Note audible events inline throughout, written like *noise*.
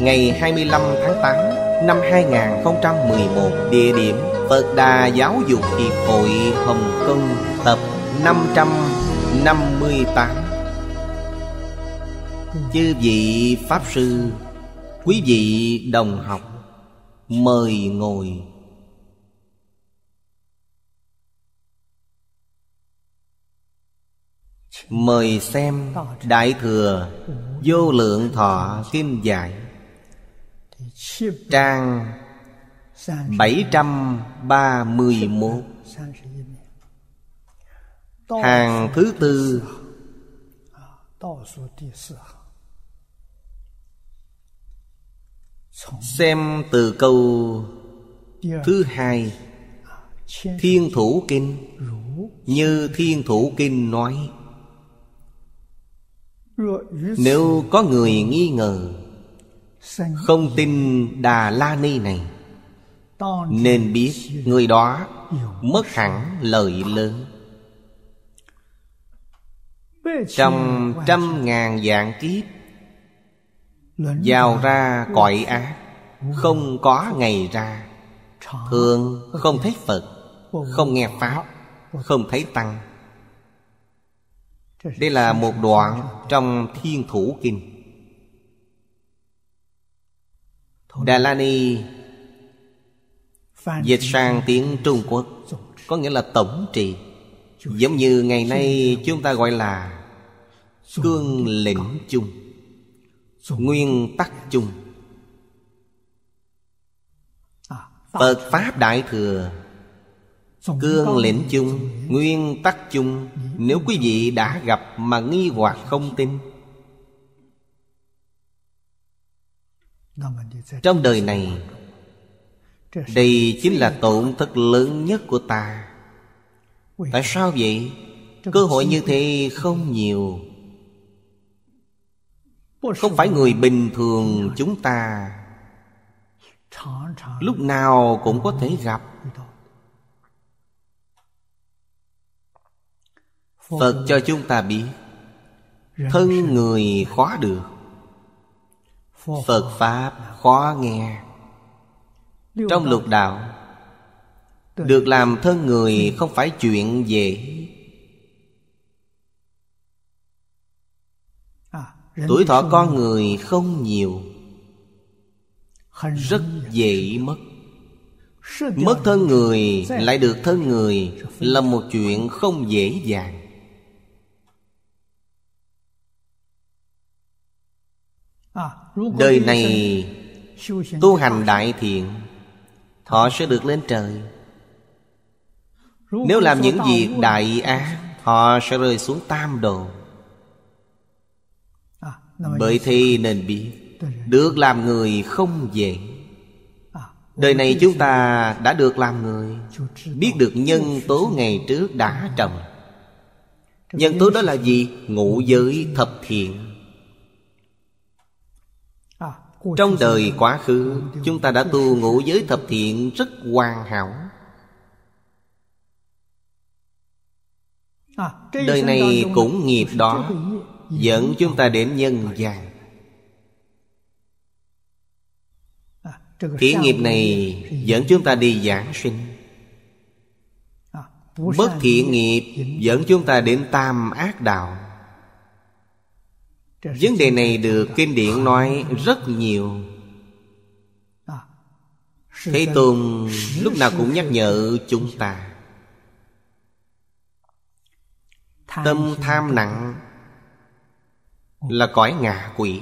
ngày 25 tháng 8 năm 2011 địa điểm Phật Đà Giáo dục Hiệp hội Hồng Kông tập 558 Chư vị Pháp Sư Quý vị đồng học Mời ngồi Mời xem Đại Thừa Vô Lượng Thọ Kim Giải Trang 731 Hàng thứ tư Xem từ câu thứ hai Thiên Thủ Kinh Như Thiên Thủ Kinh nói Nếu có người nghi ngờ không tin đà la ni này nên biết người đó mất hẳn lợi lớn trong trăm ngàn dạng kiếp vào ra cõi ác không có ngày ra thường không thấy phật không nghe pháp không thấy tăng đây là một đoạn trong thiên thủ kinh Đà La Ni Dịch sang tiếng Trung Quốc Có nghĩa là tổng trị Giống như ngày nay chúng ta gọi là Cương lĩnh à, chung Nguyên tắc chung Phật Pháp Đại Thừa Cương lĩnh chung Nguyên tắc chung Nếu quý vị đã gặp mà nghi hoặc không tin trong đời này đây chính là tổn thất lớn nhất của ta tại sao vậy cơ hội như thế không nhiều không phải người bình thường chúng ta lúc nào cũng có thể gặp phật cho chúng ta biết thân người khóa được Phật Pháp khó nghe Trong lục đạo Được làm thân người không phải chuyện dễ à, Tuổi thọ con người không nhiều Rất dễ mất Mất thân người lại được thân người Là một chuyện không dễ dàng à, Đời này tu hành đại thiện Họ sẽ được lên trời Nếu làm những việc đại ác Họ sẽ rơi xuống tam đồ à, Bởi thế nên biết Được làm người không dễ à, Đời này chúng ta đã được làm người Biết được nhân tố ngày trước đã trồng Nhân tố đó là gì? Ngũ giới thập thiện trong đời quá khứ chúng ta đã tu ngũ giới thập thiện rất hoàn hảo à, đời này cũng nghiệp đó dẫn chúng ta đến nhân gian à, Thí nghiệp này dẫn à, chúng ta đi giảng sinh Bất thiện nghiệp dẫn chúng ta đến tam ác đạo Vấn đề này được kinh điển nói rất nhiều Thế Tôn lúc nào cũng nhắc nhở chúng ta Tâm tham nặng Là cõi ngạ quỷ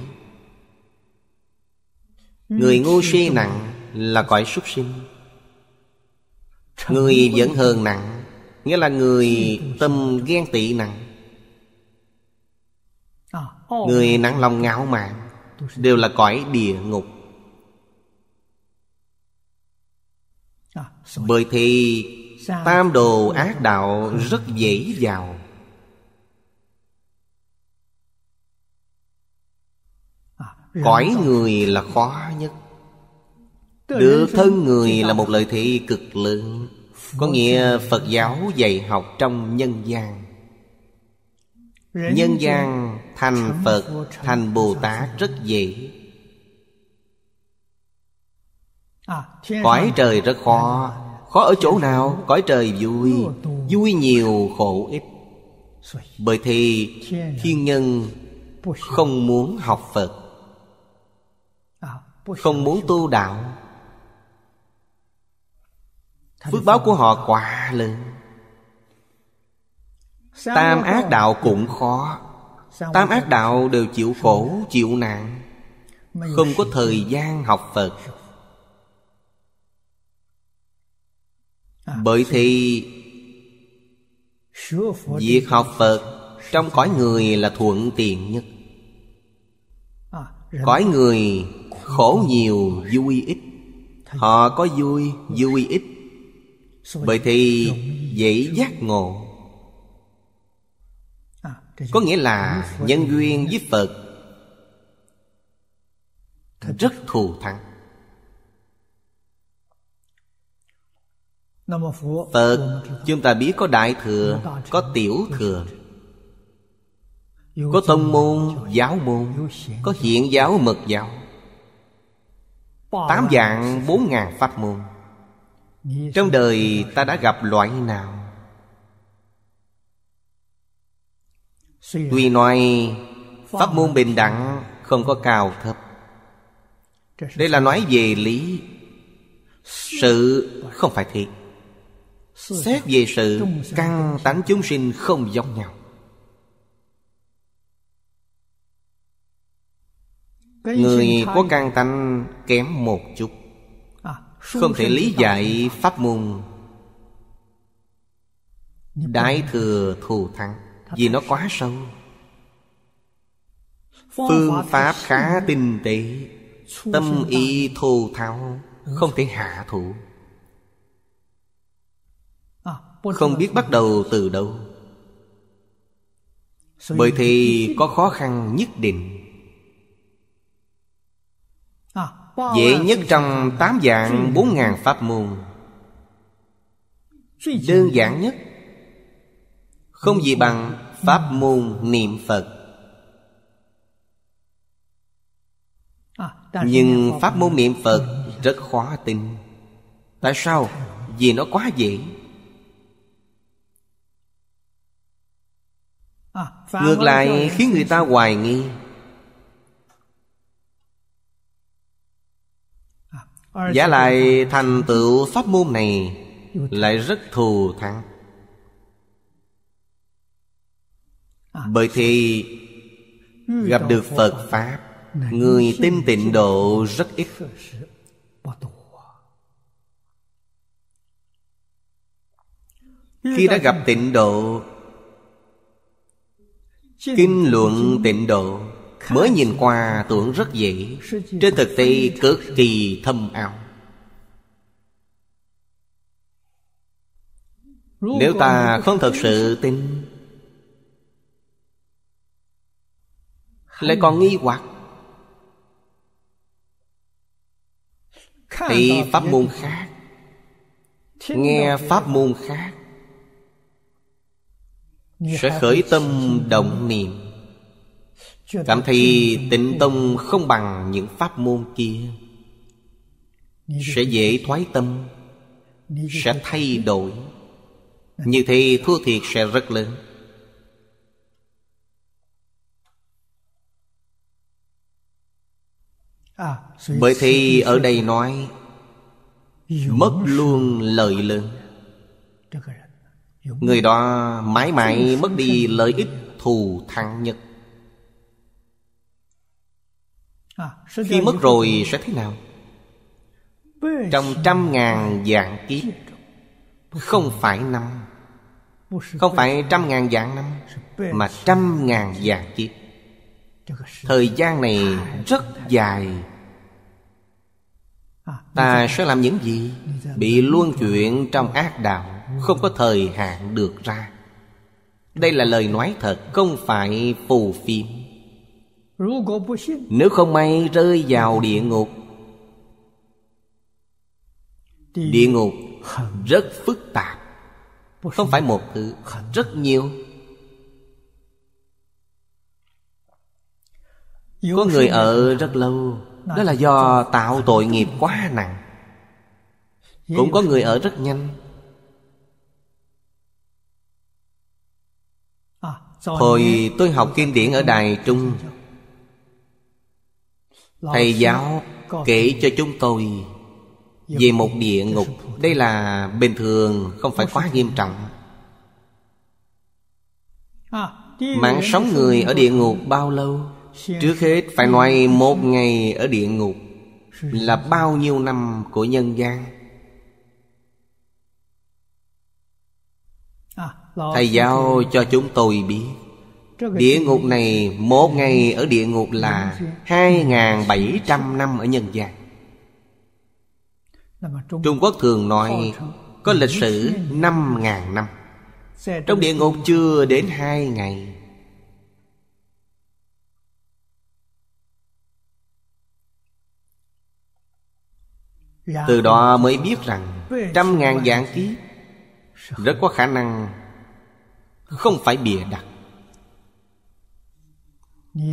Người ngu si nặng là cõi súc sinh Người giận hờn nặng Nghĩa là người tâm ghen tị nặng Người nắng lòng ngạo mạn Đều là cõi địa ngục à, Bởi thì Tam đồ ác đạo rất dễ vào à, Cõi người là khó nhất Được thân người là một lợi thị cực lớn, Có nghĩa Phật giáo dạy học trong nhân gian Nhân gian thành Phật Thành Bồ Tát rất dễ à, Cõi trời rất khó Khó ở chỗ nào Cõi trời vui Vui nhiều khổ ít Bởi thì thiên nhân Không muốn học Phật à, Không muốn tu đạo Phước báo của họ quá lớn Tam ác đạo cũng khó Tam ác đạo đều chịu khổ, chịu nạn Không có thời gian học Phật à, Bởi thì Việc học Phật Trong cõi người là thuận tiện nhất à, Cõi người khổ nhiều vui ít Họ có vui vui ít Bởi thì dễ giác ngộ có nghĩa là nhân duyên với phật rất thù thắng phật chúng ta biết có đại thừa có tiểu thừa có tông môn giáo môn có hiện giáo mật giáo tám dạng bốn ngàn pháp môn trong đời ta đã gặp loại nào Tuy nói Pháp môn bình đẳng không có cao thấp Đây là nói về lý Sự không phải thiệt Xét về sự căn tánh chúng sinh không giống nhau Người có căn tánh kém một chút Không thể lý giải pháp môn Đại thừa thù thắng vì nó quá sâu Phương pháp khá tinh tế Tâm ý thô tháo Không thể hạ thủ Không biết bắt đầu từ đâu Bởi thì có khó khăn nhất định Dễ nhất trong tám dạng bốn ngàn pháp môn Đơn giản nhất không gì bằng Pháp môn niệm Phật à, Nhưng Pháp môn niệm Phật ừ. rất khó tin Tại sao? Vì nó quá dễ à, Ngược lại khiến người ta hoài nghi à, Giả lại thành tựu pháp môn này Lại rất thù thắng Bởi thì gặp được Phật Pháp Người tin tịnh độ rất ít Khi đã gặp tịnh độ Kinh luận tịnh độ Mới nhìn qua tưởng rất dễ Trên thực tế cực kỳ thâm ảo Nếu ta không thật sự tin lại còn nghi hoặc thì pháp môn khác nghe pháp môn khác sẽ khởi tâm động niệm cảm thấy tịnh tông không bằng những pháp môn kia sẽ dễ thoái tâm sẽ thay đổi như thế thua thiệt sẽ rất lớn Bởi thì ở đây nói Mất luôn lợi lớn Người đó mãi mãi mất đi lợi ích thù thắng nhất Khi mất rồi sẽ thế nào? Trong trăm ngàn dạng kiếp Không phải năm Không phải trăm ngàn dạng năm Mà trăm ngàn dạng kiếp Thời gian này rất dài À, ta sẽ làm những gì bị luân chuyển trong ác đạo không có thời hạn được ra đây là lời nói thật không phải phù phiếm nếu không may rơi vào địa ngục Địa ngục rất phức tạp Không phải một thứ Rất nhiều Có người ở rất lâu đó là do tạo tội nghiệp quá nặng cũng có người ở rất nhanh à, hồi tôi học kim điển ở đài trung thầy giáo kể cho chúng tôi về một địa ngục đây là bình thường không phải quá nghiêm trọng à, mạng sống người ở địa ngục bao lâu Trước hết phải nói một ngày ở địa ngục Là bao nhiêu năm của nhân gian Thầy giáo cho chúng tôi biết Địa ngục này Một ngày ở địa ngục là 2.700 năm ở nhân gian Trung Quốc thường nói Có lịch sử 5.000 năm Trong địa ngục chưa đến 2 ngày Dạ, từ đó mới biết rằng trăm ngàn dạng kiếp rất có khả năng không phải bịa đặt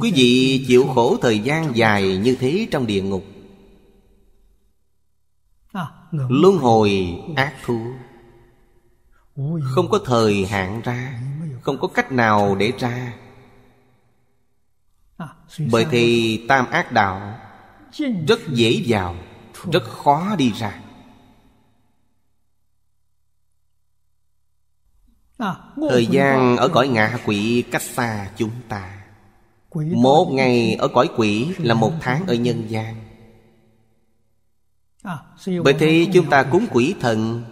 quý vị chịu khổ thời gian dài như thế trong địa ngục à, luân hồi ác thú không có thời hạn ra không có cách nào để ra à, bởi thì tam ác đạo rất dễ vào rất khó đi ra à, thời gian ở cõi ngạ quỷ cách xa chúng ta một ngày ở cõi quỷ là một tháng ở nhân gian à, Bởi thế chúng ta cúng quỷ thần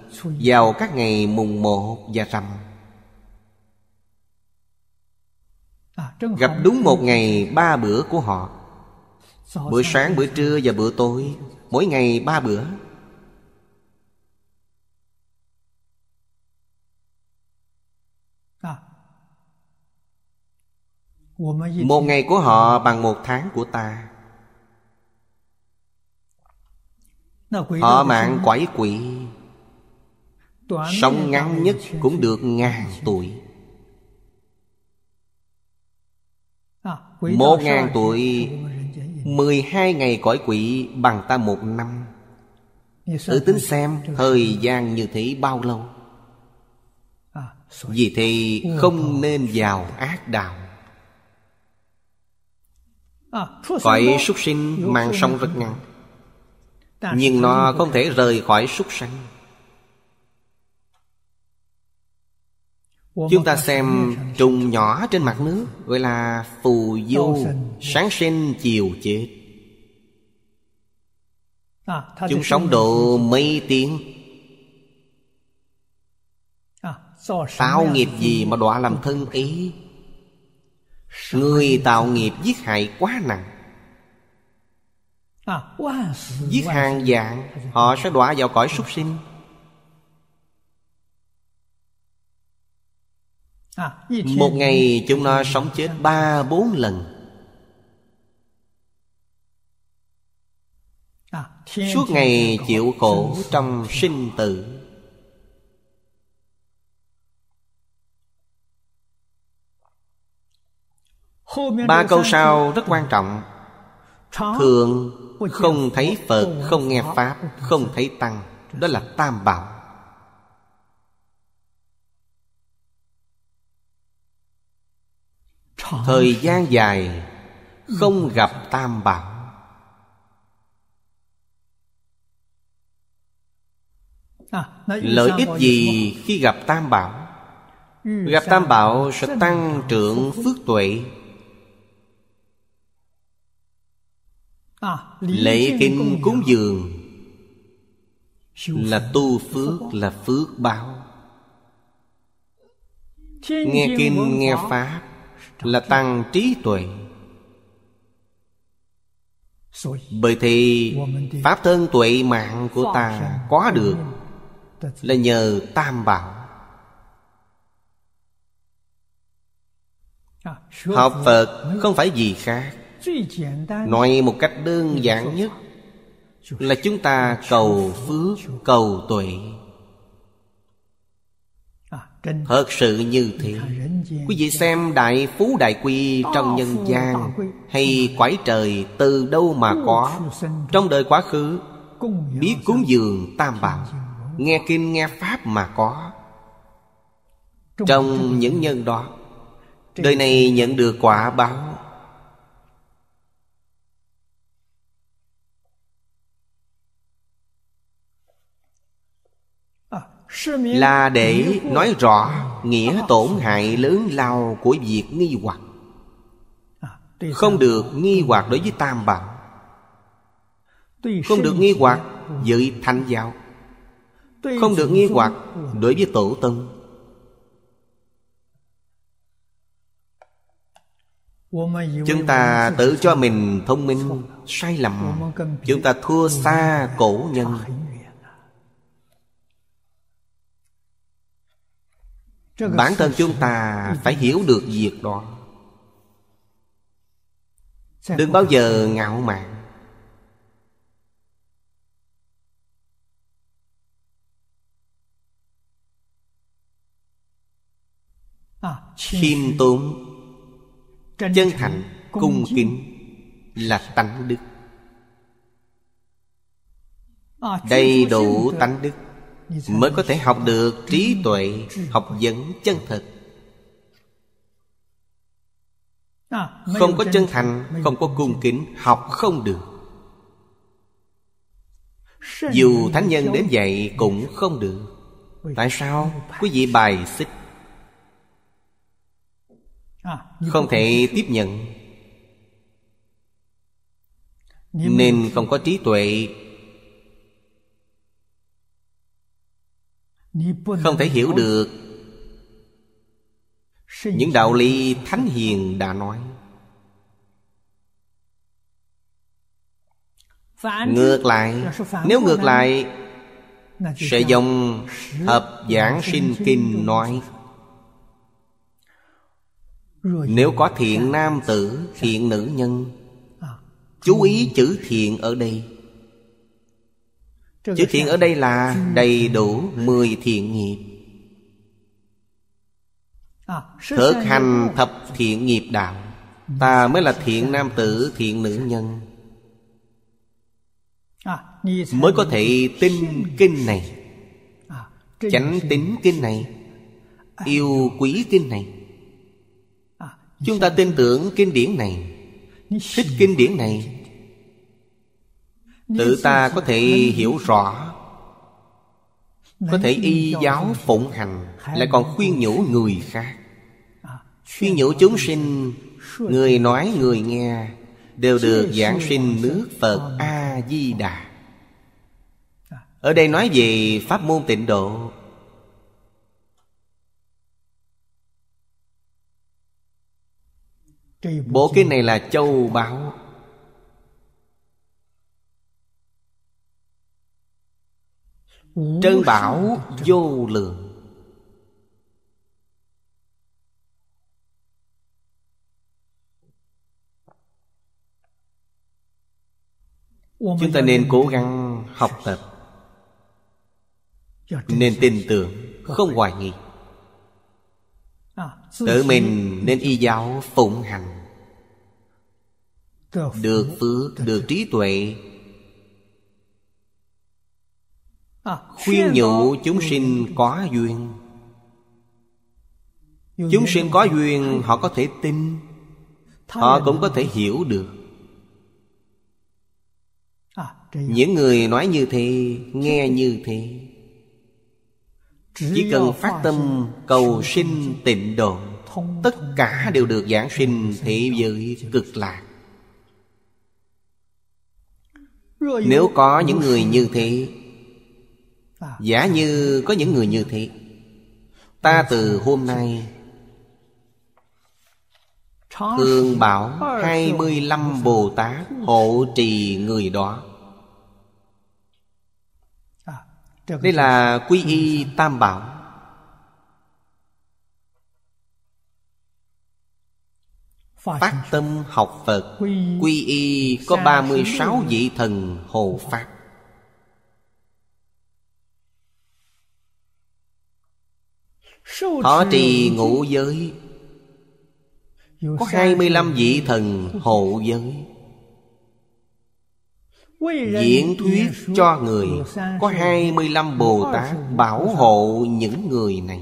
Vào các ngày mùng một và rằm à, Gặp đúng một ngày ba bữa của họ Bữa sáng, bữa trưa và bữa tối mỗi ngày ba bữa à. một ngày của họ bằng một tháng của ta họ mạng quải quỷ sống ngắn nhất cũng được ngàn tuổi à, một ngàn tuổi 12 ngày cõi quỷ bằng ta một năm Tự tính xem thời gian như thế bao lâu à, Vì thì không nên vào ác đạo Cõi à, súc sinh mang sông rất ngắn Nhưng nó không thể rời khỏi súc sanh Chúng ta xem trùng nhỏ trên mặt nước Gọi là phù du Sáng sinh chiều chết à, Chúng sống độ mấy tiếng à, Tạo nghiệp gì mà đọa làm thân ý Người tạo nghiệp giết hại quá nặng à, Giết hàng dạng Họ sẽ đọa vào cõi súc sinh À, một ngày chúng nó sống chết ba bốn lần à, Suốt ngày chịu khổ trong sinh tử Ba câu sau rất quan trọng Thường không thấy Phật, không nghe Pháp, không thấy Tăng Đó là tam bảo thời gian dài không gặp tam bảo à, lợi ích gì khi gặp tam bảo ừ, gặp tam bảo sẽ tăng trưởng phước tuệ à, lễ kinh cúng dường là tu phước là phước báo nghe kinh nghe pháp là tăng trí tuệ bởi thì Pháp thân tuệ mạng của ta có được Là nhờ tam bảo Học Phật không phải gì khác Nói một cách đơn giản nhất Là chúng ta cầu phước, cầu tuệ Thật sự như thế Quý vị xem Đại Phú Đại Quy trong nhân gian Hay quải trời từ đâu mà có Trong đời quá khứ Biết cúng dường tam bảo Nghe kinh nghe pháp mà có Trong những nhân đó Đời này nhận được quả báo là để nói rõ nghĩa tổn hại lớn lao của việc nghi hoặc à, không được nghi hoặc đối với tam bảo không được nghi hoặc với thanh giáo không được nghi hoặc đối với tổ tông chúng ta tự cho mình thông minh sai lầm chúng ta thua xa cổ nhân bản thân chúng ta phải hiểu được việc đó đừng bao giờ ngạo mạn à, khiêm tốn chân thành cung kính là tánh đức à, đầy đủ tánh đức mới có thể học được trí tuệ học vấn chân thật à, không có chân thành không có cung kính học không được dù thánh nhân đến dạy cũng không được tại sao quý vị bài xích à, không thể tiếp nhận nên không có trí tuệ không thể hiểu được những đạo lý thánh hiền đã nói ngược lại nếu ngược lại sẽ dòng hợp giảng sinh kinh nói nếu có thiện nam tử thiện nữ nhân à, chú ý chữ thiện ở đây Chữ thiện ở đây là đầy đủ mười thiện nghiệp à, Thực hành thập thiện nghiệp đạo Ta mới là thiện nam tử, thiện nữ nhân à, Mới có thể tin kinh này à, Chánh tính kinh này Yêu quý kinh này Chúng ta tin tưởng kinh điển này Thích kinh điển này tự ta có thể hiểu rõ có thể y giáo phụng hành lại còn khuyên nhủ người khác à, khuyên nhủ chúng sinh người nói người nghe đều được giảng sinh nước phật a di đà ở đây nói về pháp môn tịnh độ bộ kinh này là châu báu Trân bảo vô lượng Chúng ta nên cố gắng học tập Nên tin tưởng Không hoài nghi à, Tự mình nên y giáo phụng hành Được phước, được trí tuệ À, khuyên nhủ chúng sinh có duyên chúng sinh có duyên họ có thể tin họ cũng có thể hiểu được à, những người nói như thế nghe như thế chỉ cần phát tâm cầu sinh tịnh độ tất cả đều được giảng sinh thế giới cực lạc nếu có những người như thế Ờ. Giả như có những người như thế Ta từ hôm nay Thường bảo 25 Bồ Tát hộ trì người đó ờ, Đây là quy y tam bảo Phát tâm học Phật Quy y có 36 vị thần hộ Pháp Họ trì ngũ giới Có 25 vị thần hộ giới Diễn thuyết cho người Có 25 Bồ Tát bảo hộ những người này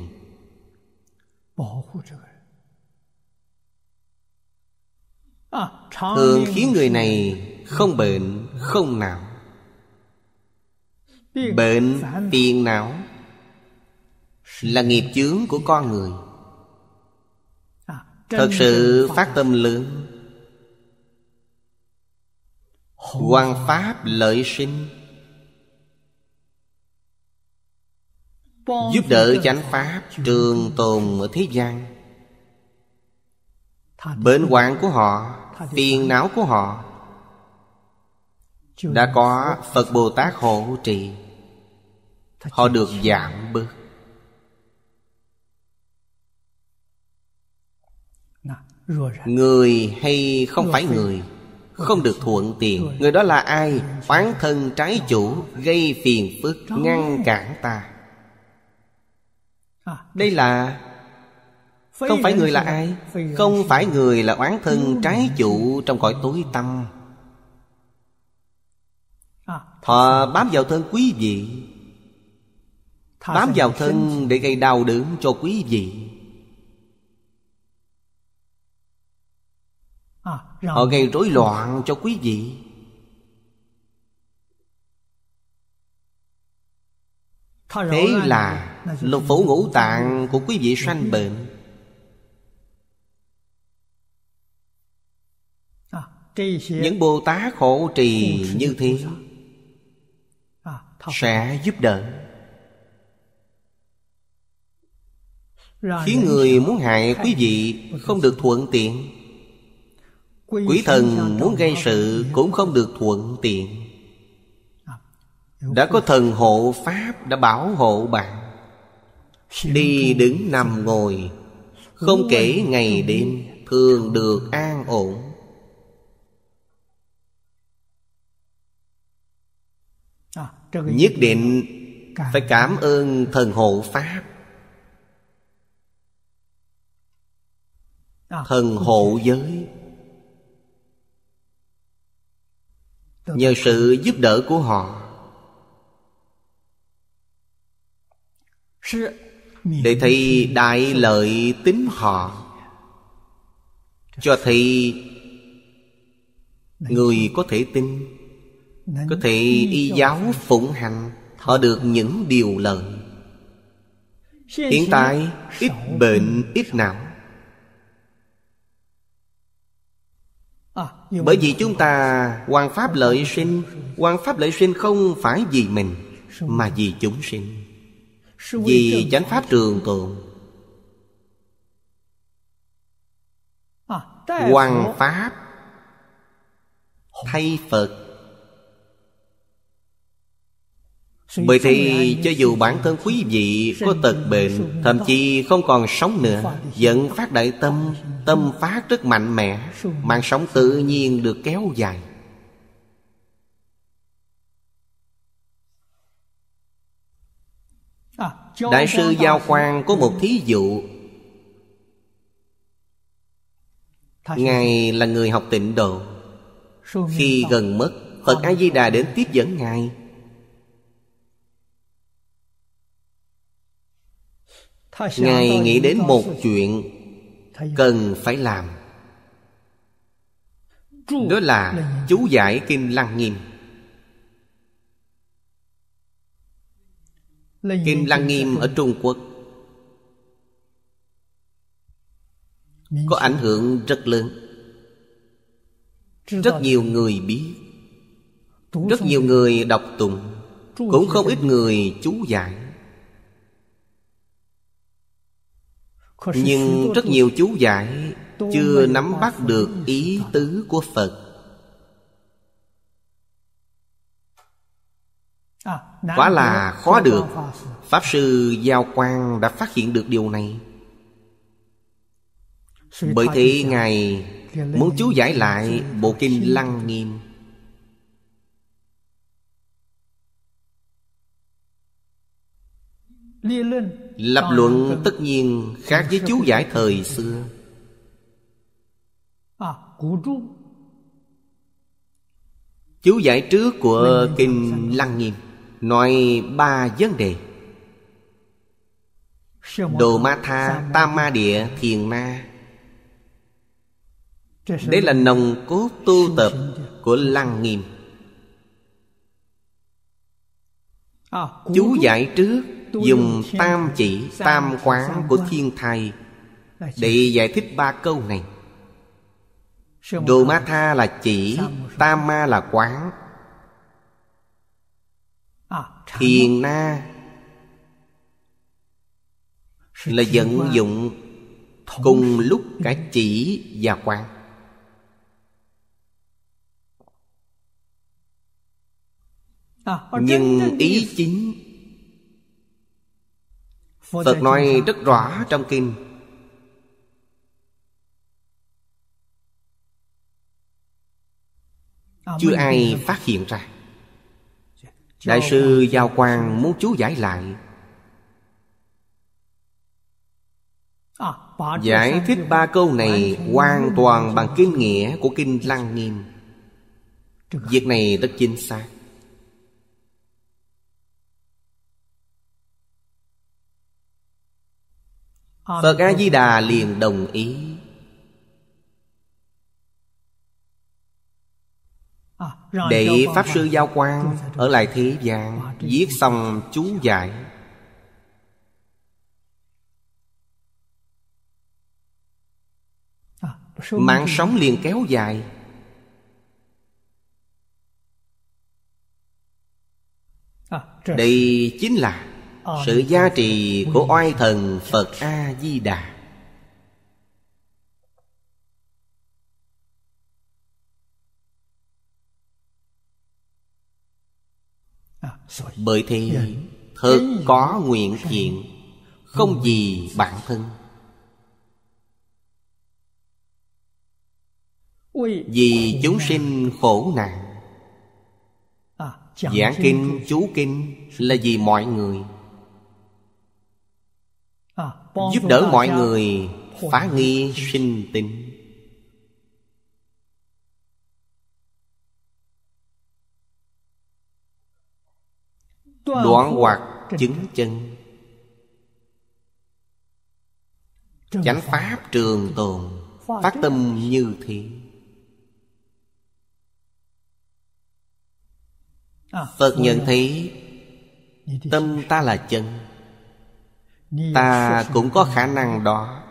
à, Thường khiến người này không bệnh, không não Bệnh, tiền não là nghiệp chướng của con người à, thật sự phát tâm lớn, quan pháp lợi sinh giúp đỡ chánh pháp trường tồn ở thế gian bệnh hoạn của họ phiền não của họ đã có phật bồ tát hộ trì họ được giảm bớt Người hay không phải người Không được thuận tiện Người đó là ai? Oán thân trái chủ Gây phiền phức ngăn cản ta à, Đây là Không phải người là ai? Không phải người là oán thân trái chủ Trong cõi tối tâm à. Họ bám vào thân quý vị Bám vào thân để gây đau đớn cho quý vị Họ gây rối loạn cho quý vị Thế là lục phủ ngũ tạng của quý vị sanh bệnh à, Những Bồ Tát khổ trì như thế à, Sẽ giúp đỡ Khiến người muốn hại quý vị không được thuận tiện Quỷ thần muốn gây sự cũng không được thuận tiện Đã có thần hộ Pháp đã bảo hộ bạn Đi đứng nằm ngồi Không kể ngày đêm Thường được an ổn Nhất định phải cảm ơn thần hộ Pháp Thần hộ giới nhờ sự giúp đỡ của họ để thấy đại lợi tính họ cho thấy người có thể tin có thể y giáo phụng hành họ được những điều lợi hiện tại ít bệnh ít não bởi vì chúng ta hoàn pháp lợi sinh hoàn pháp lợi sinh không phải vì mình mà vì chúng sinh vì chánh pháp trường tồn hoàn pháp thay phật Bởi thì cho dù bản thân quý vị có tật bệnh Thậm chí không còn sống nữa vẫn phát đại tâm Tâm phát rất mạnh mẽ Mạng sống tự nhiên được kéo dài à, Đại sư Giao Quang có một thí dụ Ngài là người học tịnh độ Khi gần mất Phật A-di-đà đến tiếp dẫn Ngài ngài nghĩ đến một chuyện cần phải làm đó là chú giải Kim lăng nghiêm Kim Lăng Nghiêm ở Trung Quốc Có ảnh hưởng rất lớn Rất nhiều người biết Rất nhiều người đọc tụng Cũng không ít người chú giải nhưng rất nhiều chú giải chưa nắm bắt được ý tứ của phật à, quả là khó được pháp sư giao quang đã phát hiện được điều này bởi thế ngài muốn chú giải lại bộ kinh lăng nghiêm Lập ờ, luận tất nhiên khác với chú giải thời xưa à, Chú giải trước của Kinh Lăng Nghiêm Nói ba vấn đề Đồ Ma Tha Tam Ma Địa Thiền Na Đây là nồng cốt tu tập của Lăng Nghiêm à, Chú giải trước dùng tam chỉ tam quán của thiên thai để giải thích ba câu này đồ ma tha là chỉ tam ma là quán à, thiền na là vận dụng cùng lúc cả chỉ và quán à, nhưng ý chính Phật nói rất rõ trong kinh Chưa ai phát hiện ra dạ, Đại sư Giao Quang muốn chú giải lại à, Giải thích ba câu này hoàn toàn bằng kinh nghĩa của Kinh Lăng Nghiêm Việc này rất chính xác Phật A-di-đà liền đồng ý à, Để Pháp Sư Giao Quang Ở lại thế gian Viết xong chú à, giải Mạng sống liền kéo dài à, Đây chính là sự giá trị của oai thần phật a di đà bởi thì thật có nguyện thiện không gì bản thân vì chúng sinh khổ nạn giảng kinh chú kinh là vì mọi người giúp đỡ mọi người phá nghi sinh tính đoạn hoặc chứng chân chánh pháp trường tồn phát tâm như thế à, phật nhận thấy tâm ta là chân ta cũng có khả năng đó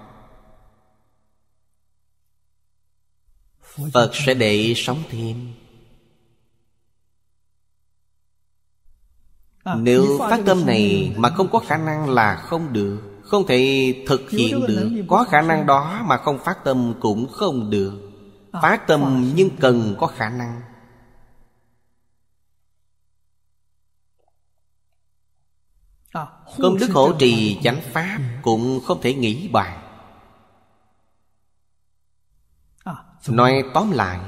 phật sẽ để sống thêm à, nếu phát tâm này mà không có khả năng là không được không thể thực hiện được có khả năng đó mà không phát tâm cũng không được à, phát tâm nhưng cần có khả năng Công đức hộ trì chánh pháp Cũng không thể nghĩ bàn ờ, Nói tóm lại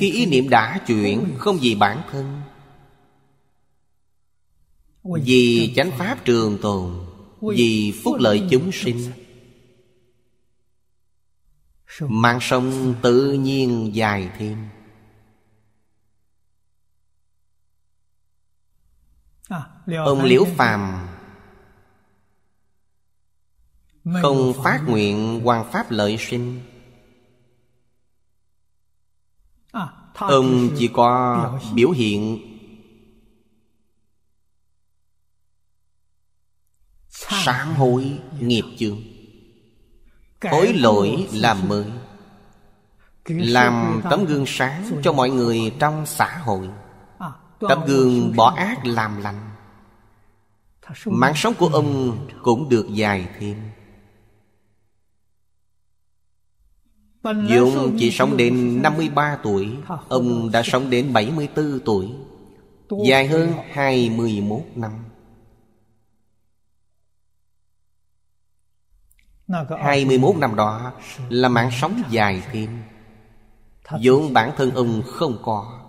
Khi ý niệm đã chuyển Không vì bản thân Vì chánh pháp trường tồn Vì phúc lợi chúng sinh Mạng sông tự nhiên dài thêm À, ông liễu phàm không phát nguyện hoàn pháp lợi sinh à, ông chỉ có biểu hiện sám hối nghiệp chướng hối lỗi làm mới làm tấm gương sáng cho mọi người trong xã hội Tấm gương bỏ ác làm lành Mạng sống của ông cũng được dài thêm Dũng chỉ sống đến 53 tuổi Ông đã sống đến 74 tuổi Dài hơn 21 năm 21 năm đó là mạng sống dài thêm Dũng bản thân ông không có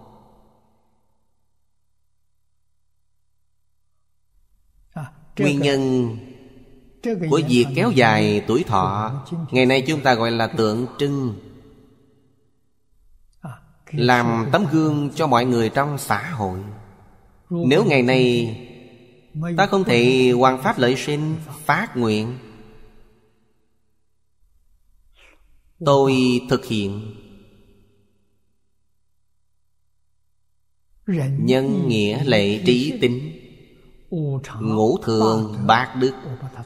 nguyên nhân của việc kéo dài tuổi thọ ngày nay chúng ta gọi là tượng trưng à, làm tấm gương cho mọi người trong xã hội nếu ngày nay ta không thể hoàn pháp lợi sinh phát nguyện tôi thực hiện nhân nghĩa lệ trí tính ngũ thường bạc đức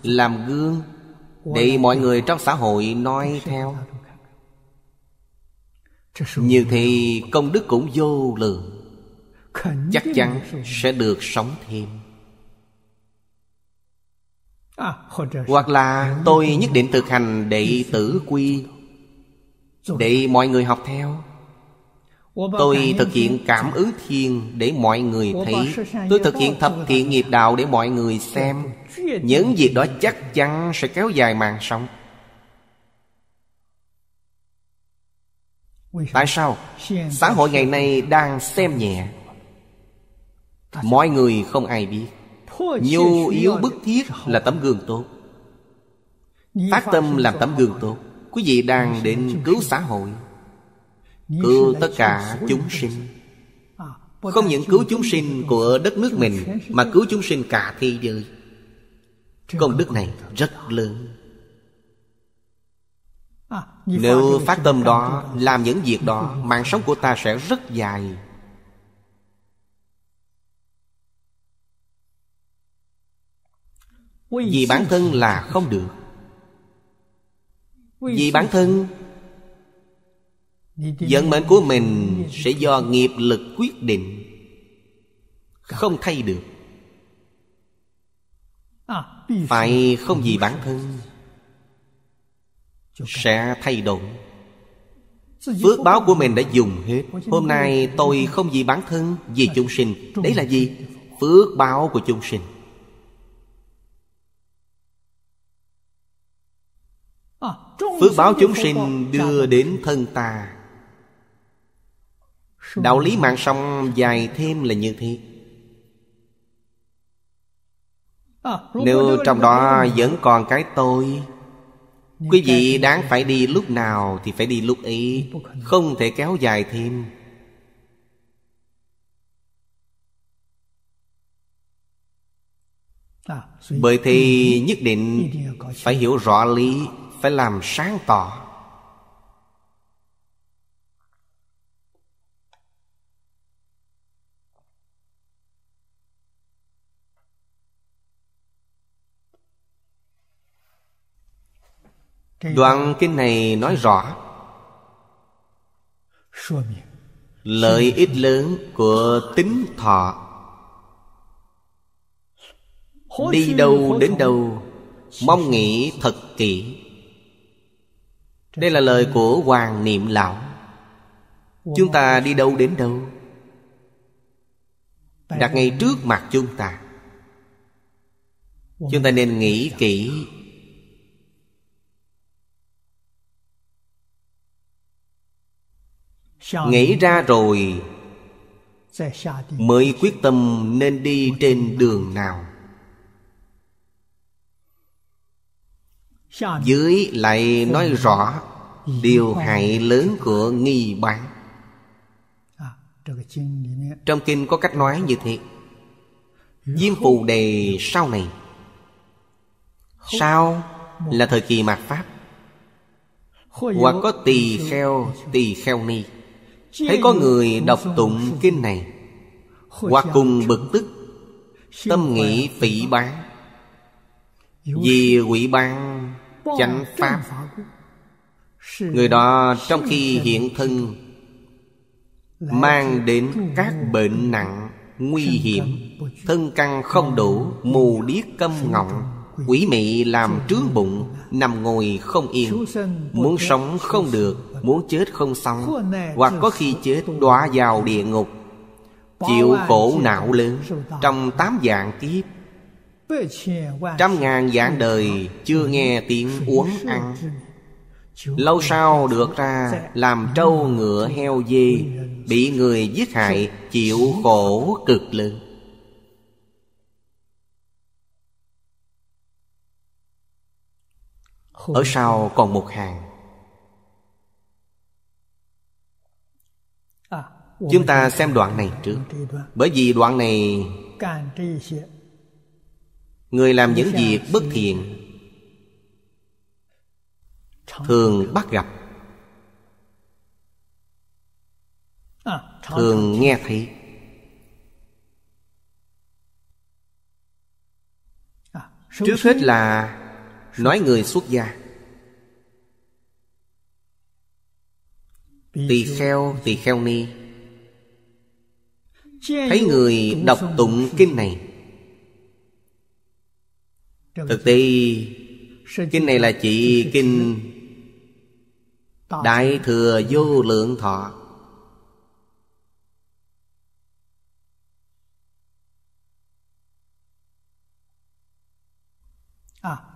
làm gương để mọi người trong xã hội noi theo như thì công đức cũng vô lượng chắc chắn sẽ được sống thêm à, hoặc là tôi nhất định thực hành đệ tử quy để mọi người học theo Tôi thực hiện cảm ứng thiên để mọi người thấy Tôi thực hiện thập thiện nghiệp đạo để mọi người xem Những việc đó chắc chắn sẽ kéo dài mạng sống Tại sao? Xã hội ngày nay đang xem nhẹ Mọi người không ai biết Nhu yếu bức thiết là tấm gương tốt Phát tâm làm tấm gương tốt Quý vị đang đến cứu xã hội Cứu tất cả chúng sinh à, Không những cứu chúng sinh của đất nước mình Mà cứu chúng sinh cả thế giới Công đức này rất lớn à, Nếu phát tâm đó Làm những việc đó Mạng sống của ta sẽ rất dài Vì bản thân là không được Vì bản thân vận mệnh của mình sẽ do nghiệp lực quyết định không thay được phải không vì bản thân sẽ thay đổi phước báo của mình đã dùng hết hôm nay tôi không vì bản thân vì chúng sinh đấy là gì phước báo của chúng sinh phước báo chúng sinh đưa đến thân ta Đạo lý mạng sông dài thêm là như thế à, Nếu trong đó vẫn còn cái tôi Quý vị đáng phải đi lúc nào thì phải đi lúc ấy Không thể kéo dài thêm à, Bởi thì nhất định phải hiểu rõ lý Phải làm sáng tỏ đoạn kinh này nói rõ lợi ích lớn của tính thọ đi đâu đến đâu mong nghĩ thật kỹ đây là lời của hoàng niệm lão chúng ta đi đâu đến đâu đặt ngay trước mặt chúng ta chúng ta nên nghĩ kỹ nghĩ ra rồi mới quyết tâm nên đi trên đường nào dưới lại nói rõ điều hại lớn của nghi bán à, trong kinh có cách nói như thế diêm phù đề sau này sau là thời kỳ mạt pháp hoặc có tỳ kheo tỳ kheo ni thấy có người đọc tụng kinh này hoặc cùng bực tức tâm nghĩ phỉ bán vì quỷ ban chánh pháp người đó trong khi hiện thân mang đến các bệnh nặng nguy hiểm thân căn không đủ mù điếc câm ngọng Quỷ mị làm trướng bụng Nằm ngồi không yên Muốn sống không được Muốn chết không xong Hoặc có khi chết đọa vào địa ngục Chịu khổ não lớn Trong tám dạng kiếp Trăm ngàn dạng đời Chưa nghe tiếng uống ăn Lâu sau được ra Làm trâu ngựa heo dê Bị người giết hại Chịu khổ cực lớn Ở sau còn một hàng à, Chúng ta xem đoạn này trước Bởi vì đoạn này Người làm những việc bất thiện Thường bắt gặp à, Thường nghe thấy à, Trước hết là Nói người xuất gia Tỳ kheo, tỳ kheo ni Thấy người đọc tụng kinh này Thực tế Kinh này là chỉ kinh Đại Thừa Vô Lượng Thọ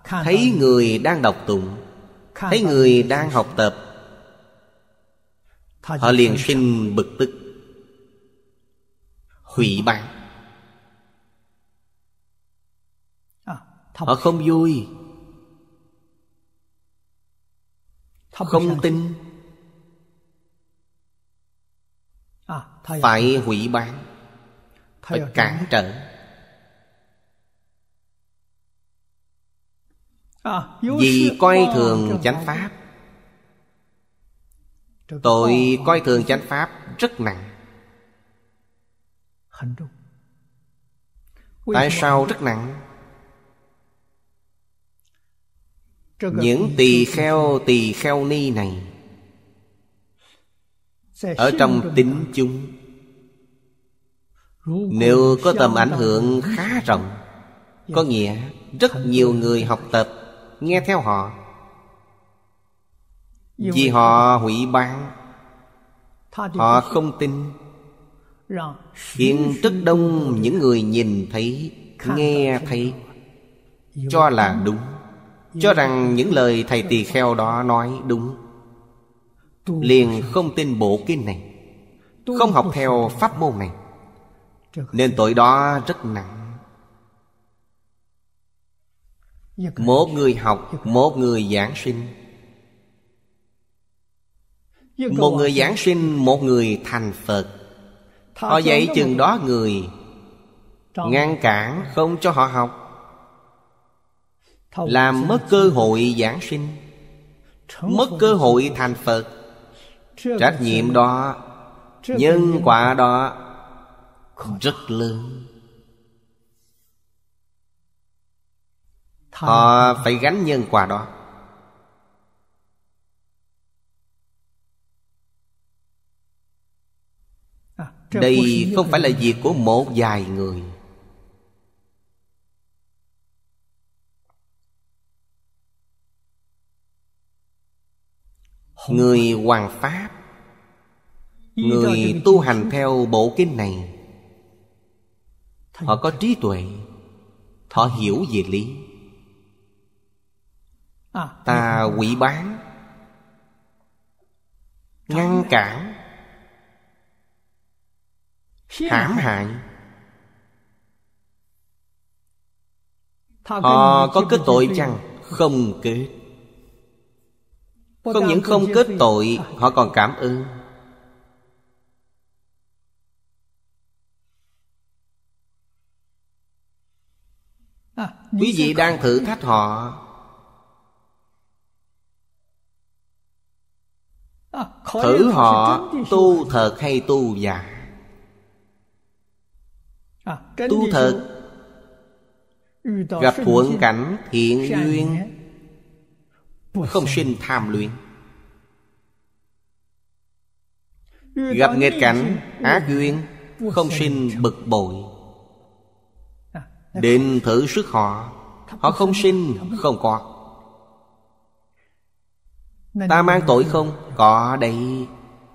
À, thấy người đang đọc tụng thấy người đang học tập họ liền sinh bực tức hủy báng à, họ không vui không tin à, phải hủy bán phải cản trở À, vì coi thường chánh pháp tội coi thường chánh pháp rất nặng tại sao rất nặng những tỳ kheo tỳ kheo ni này ở trong tính chung nếu có tầm ảnh hưởng khá rộng có dạ. nghĩa rất nhiều người học tập nghe theo họ vì họ hủy bán họ không tin khiến rất đông những người nhìn thấy nghe thấy cho là đúng cho rằng những lời thầy tỳ kheo đó nói đúng liền không tin bộ kinh này không học theo pháp môn này nên tội đó rất nặng Một người học Một người giảng sinh Một người giảng sinh Một người thành Phật Họ dạy chừng đó người Ngăn cản không cho họ học Làm mất cơ hội giảng sinh Mất cơ hội thành Phật Trách nhiệm đó Nhân quả đó Rất lớn họ phải gánh nhân quả đó à, đây không phải là việc của một vài người người hoàng pháp người tu hành theo bộ kinh này họ có trí tuệ họ hiểu về lý À, ta quỷ bán ngăn cản hãm hại họ ờ, có kết tội chăng không kết không những không kết tội họ còn cảm ơn à, quý vị đang thử thách họ Thử họ tu thật hay tu giả à, Tu thật ừ, Gặp thuận cảnh thiện duyên Không sinh tham luyện ừ, Gặp nghịch cảnh ác ừ, duyên Không sinh bực bội à, Định thử sức họ Họ không sinh không có Ta mang tội không có đây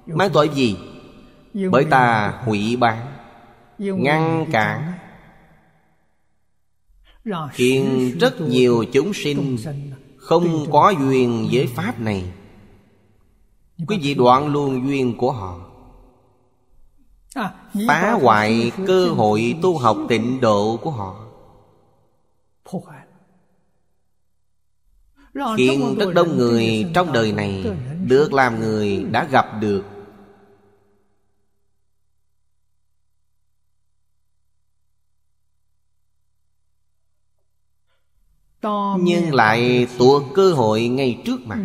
Mang tội gì Bởi ta hủy bán Ngăn cản Khiến rất nhiều chúng sinh Không có duyên với Pháp này Quý vị đoạn luôn duyên của họ à, Phá hoại cơ hội tu học tịnh độ của họ Khiến rất đông người trong đời này được làm người đã gặp được nhưng lại tuột cơ hội ngay trước mặt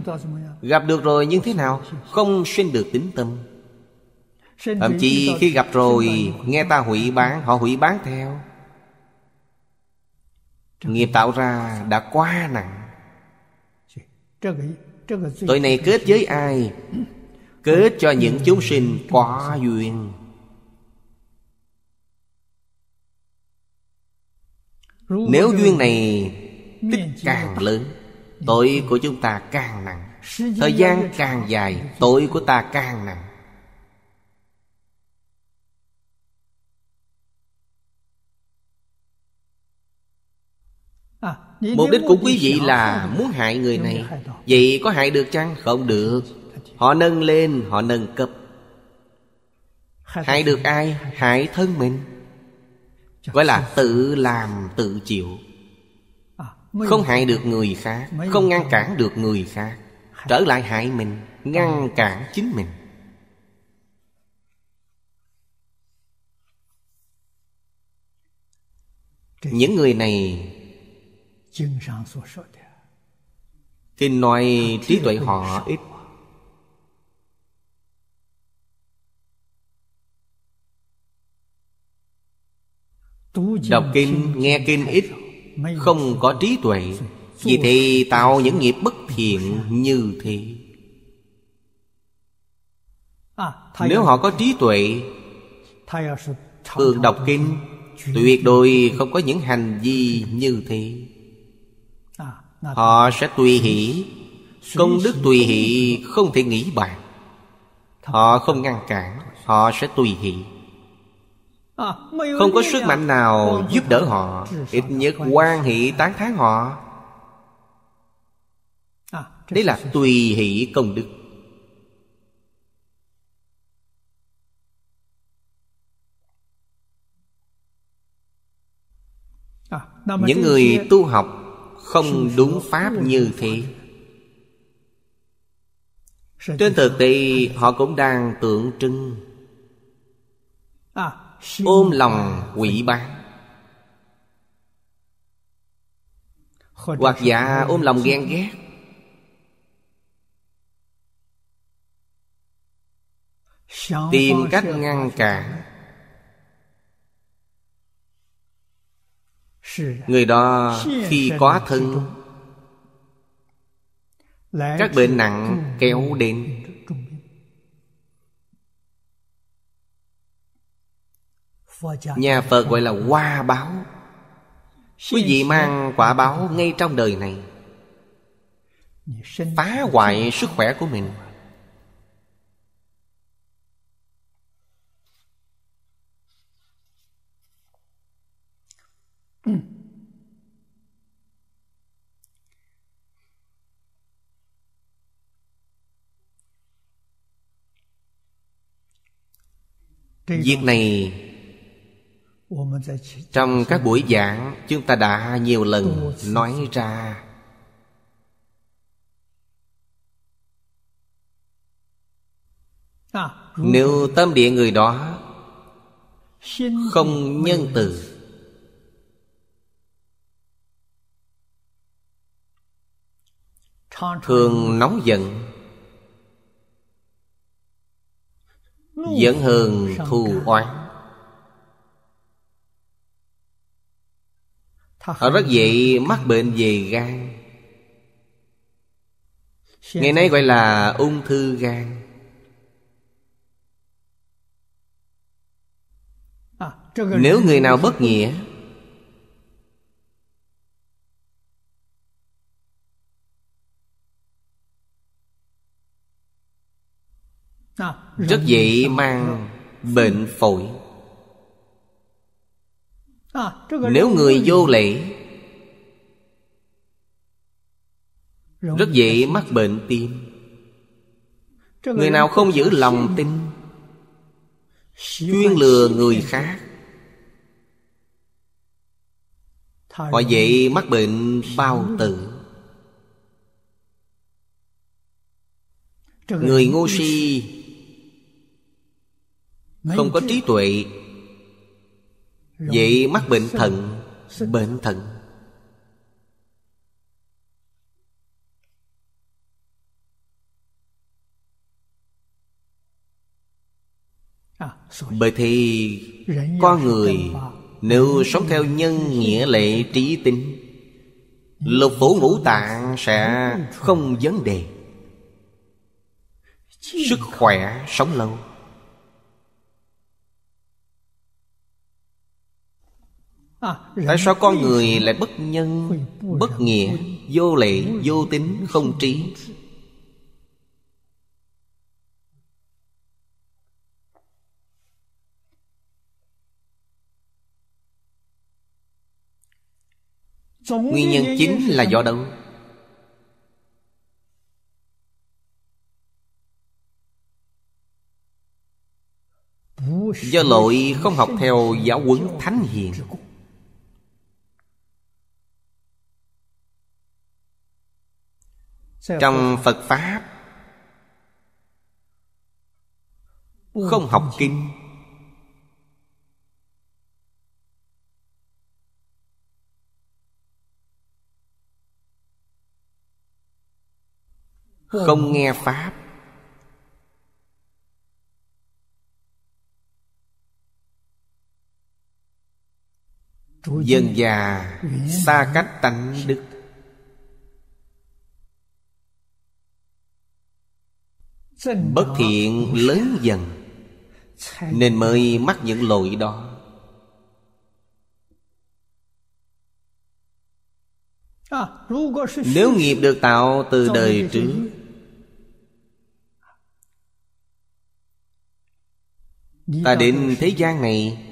gặp được rồi nhưng thế nào không sinh được tính tâm thậm chí khi gặp rồi nghe ta hủy bán họ hủy bán theo nghiệp tạo ra đã quá nặng Tội này kết với ai? Kết cho những chúng sinh quả duyên Nếu duyên này tích càng lớn Tội của chúng ta càng nặng Thời gian càng dài Tội của ta càng nặng Mục đích của quý vị là muốn hại người này Vậy có hại được chăng? Không được Họ nâng lên, họ nâng cấp Hại được ai? Hại thân mình Gọi là tự làm tự chịu à, Không hại được người khác Không ngăn cản được người khác Trở lại hại mình Ngăn cản chính mình Những người này Kinh nói trí tuệ họ ít Đọc kinh, nghe kinh ít Không có trí tuệ Vì thì tạo những nghiệp bất thiện như thế à, Nếu họ có trí tuệ Thường đọc kinh Tuyệt đối không có những hành vi như thế Họ sẽ tùy hỷ Công đức tùy hỷ không thể nghĩ bàn Họ không ngăn cản Họ sẽ tùy hỷ à, Không có sức mạnh à? nào giúp đỡ họ Ít nhất quan hỷ tán thán họ à, Đấy là tùy hỷ công đức Những người tu học không đúng pháp như thế trên thực tế họ cũng đang tượng trưng à, Ôm lòng quỷ bán Hoặc dạ ôm lòng ghen ghét Tìm cách ngăn cản người đó khi có thân các bệnh nặng kéo đến nhà phật gọi là hoa báo quý vị mang quả báo ngay trong đời này phá hoại sức khỏe của mình Việc này Trong các buổi giảng Chúng ta đã nhiều lần nói ra à, Nếu tâm địa người đó Không nhân từ Thường nóng giận dẫn hơn thù oán Họ rất dễ mắc bệnh về gan Ngày nay gọi là ung thư gan Nếu người nào bất nghĩa rất dễ mang bệnh phổi nếu người vô lễ rất dễ mắc bệnh tim người nào không giữ lòng tin chuyên lừa người khác họ dễ mắc bệnh bao tử người ngu si không có trí tuệ Vậy mắc bệnh thận Bệnh thận à, Bởi thì Con người Nếu sống theo nhân nghĩa lệ trí tính Lục phủ ngũ tạng sẽ không vấn đề Sức khỏe sống lâu Tại sao con người lại bất nhân, bất nghĩa, vô lệ, vô tính, không trí Nguyên nhân chính là do đâu? Do lỗi không học theo giáo huấn thánh hiền trong phật pháp không học kinh không nghe pháp dân già xa cách tánh đức Bất thiện lớn dần Nên mới mắc những lỗi đó à, Nếu nghiệp được tạo từ đời trước Ta đến thế gian này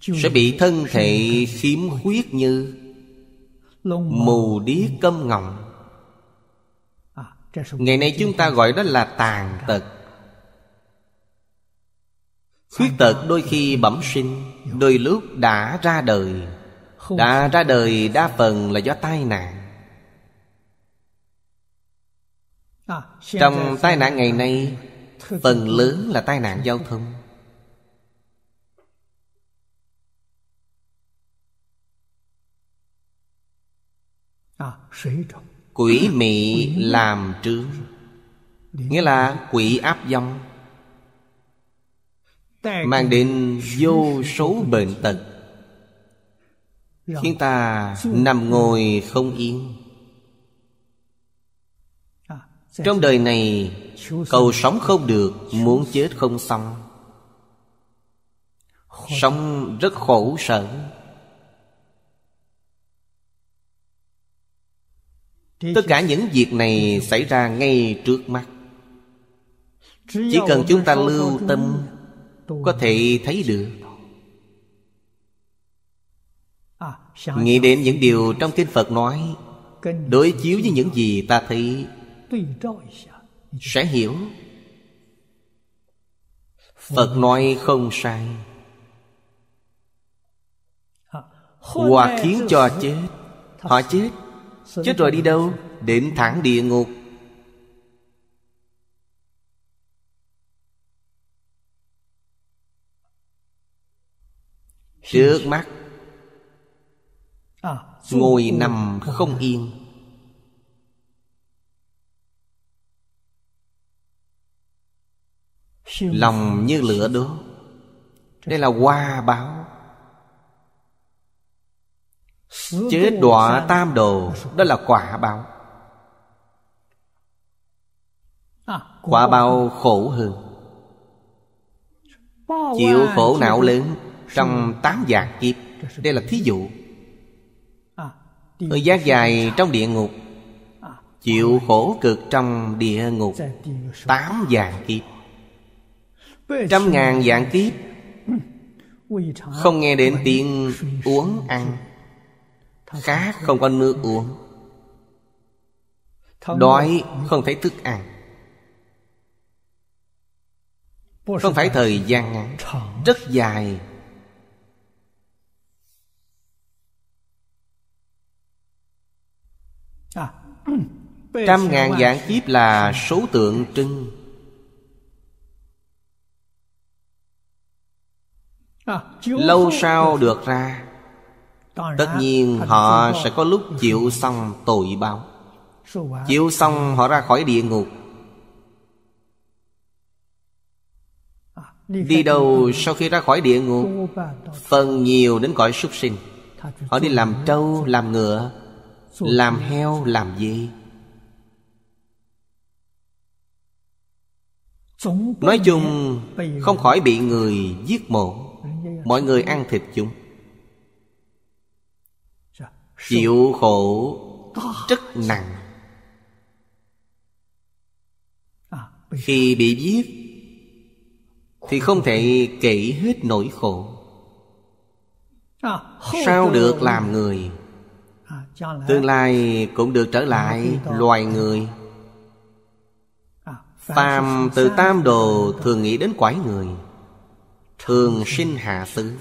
Sẽ bị thân thể khiếm khuyết như Mù điếc câm ngọng à, Ngày nay chúng ta gọi đó là tàn tật Khuyết tật đôi khi bẩm sinh Đôi lúc đã ra đời Đã ra đời đa phần là do tai nạn à, Trong tai nạn ngày nay Phần lớn là tai nạn giao thông À, quỷ mị làm trướng Nghĩa là quỷ áp dâm Mang đến vô số bệnh tật Khiến ta nằm ngồi không yên à, Trong đời này Cầu sống không được Muốn chết không xong Sống rất khổ sở tất cả những việc này xảy ra ngay trước mắt chỉ cần chúng ta lưu tâm có thể thấy được à, nghĩ đến những điều trong kinh phật nói đối chiếu với những gì ta thấy sẽ hiểu phật nói không sai hoặc khiến cho chết họ chết Chết rồi đi đâu? Đến thẳng địa ngục Trước mắt à, Ngồi nằm không yên Lòng như lửa đốt Đây là hoa báo chết đọa tam đồ Đó là quả báo à, Quả báo khổ hơn Chịu khổ não lớn Trong tám dạng kiếp Đây là thí dụ Thời à, giác dài trong địa ngục Chịu khổ cực trong địa ngục Tám dạng kiếp Trăm ngàn dạng kiếp Không nghe đến tiếng uống ăn khát không có nước uống đói không thấy thức ăn không phải thời gian ngắn rất dài à. *clears throat* trăm ngàn dạng kiếp là số tượng trưng à, lâu sau được ra tất nhiên họ sẽ có lúc chịu xong tội báo chịu xong họ ra khỏi địa ngục đi đâu sau khi ra khỏi địa ngục phần nhiều đến cõi súc sinh họ đi làm trâu làm ngựa làm heo làm gì. nói chung không khỏi bị người giết mổ, mọi người ăn thịt chúng chịu khổ rất nặng khi bị giết thì không thể kể hết nỗi khổ sao được làm người tương lai cũng được trở lại loài người phàm từ tam đồ thường nghĩ đến quải người thường sinh hạ xứ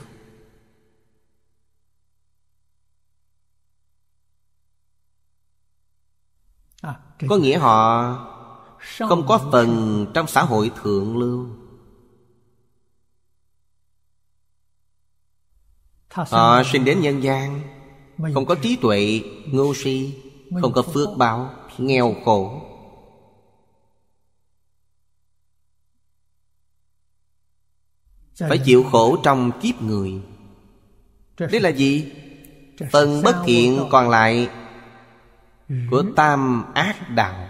có nghĩa họ không có phần trong xã hội thượng lưu họ sinh đến nhân gian không có trí tuệ ngô si không có phước báo nghèo khổ phải chịu khổ trong kiếp người đây là gì phần bất thiện còn lại của ừ. tam ác đạo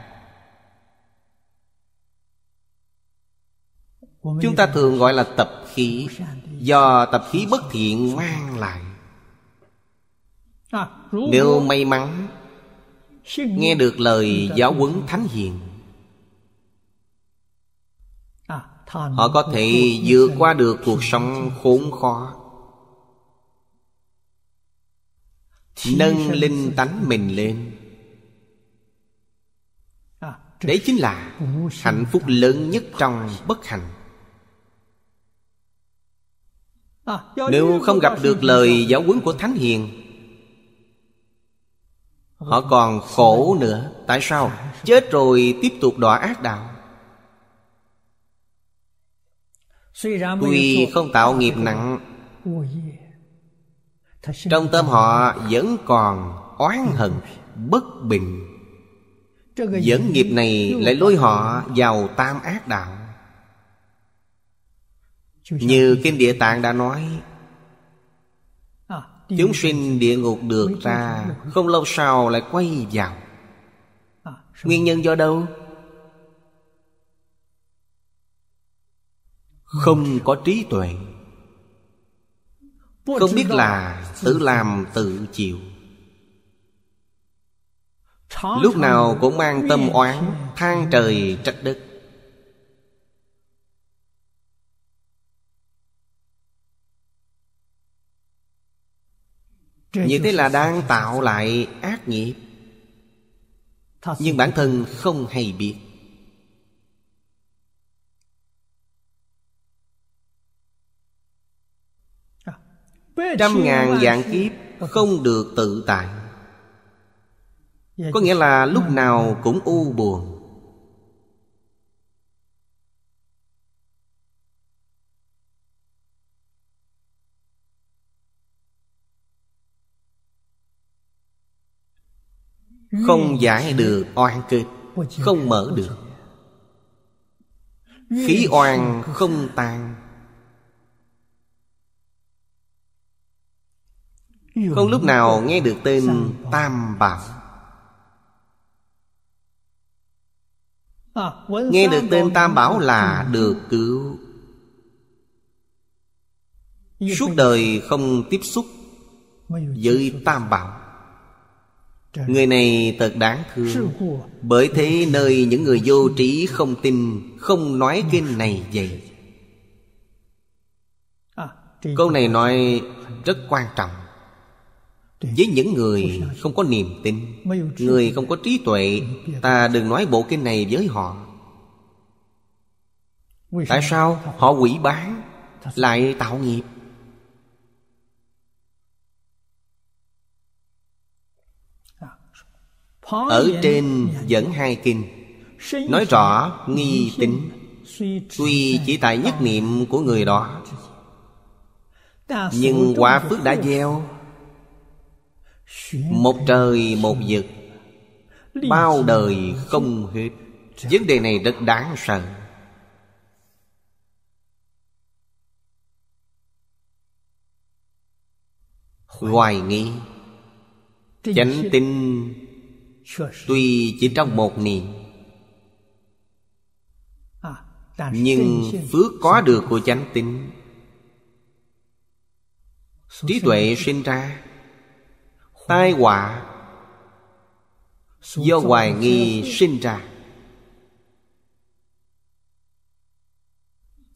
chúng ta thường gọi là tập khí do tập khí bất thiện mang lại nếu may mắn nghe được lời giáo huấn thánh hiền họ có thể vượt qua được cuộc sống khốn khó nâng linh tánh mình lên đấy chính là hạnh phúc lớn nhất trong bất hạnh nếu không gặp được lời giáo huấn của thánh hiền họ còn khổ nữa tại sao chết rồi tiếp tục đọa ác đạo tuy không tạo nghiệp nặng trong tâm họ vẫn còn oán hận bất bình Dẫn nghiệp này lại lôi họ vào tam ác đạo Như Kinh Địa Tạng đã nói à, Chúng sinh địa ngục được ra Không lâu sau lại quay vào à, Nguyên nhân do đâu? Không có trí tuệ Không biết là tự làm tự chịu Lúc nào cũng mang tâm oán than trời trách đất Như thế là đang tạo lại ác nghiệp Nhưng bản thân không hay biết à, Trăm ngàn dạng kiếp không được tự tại Dạ, có nghĩa là lúc nào cũng u buồn không giải được oan kịch không mở được khí oan không tan không lúc nào dạ. nghe được tên dạ. tam bảo Ờ, Nghe được tên Tam Bảo là được cứu Suốt đời không tiếp xúc Với Tam Bảo Người này thật đáng thương Bởi thế nơi những người vô trí không tin Không nói kinh này vậy à, Câu này nói rất quan trọng với những người không có niềm tin người không có trí tuệ ta đừng nói bộ kinh này với họ tại sao họ quỷ bán lại tạo nghiệp ở trên dẫn hai kinh nói rõ nghi tính tuy chỉ tại nhất niệm của người đó nhưng quả phước đã gieo một trời một vực Bao đời không hết Vấn đề này rất đáng sợ Hoài nghi Chánh tinh, Tuy chỉ trong một niệm Nhưng phước có được của chánh tinh, Trí tuệ sinh ra tai họa do hoài nghi sinh ra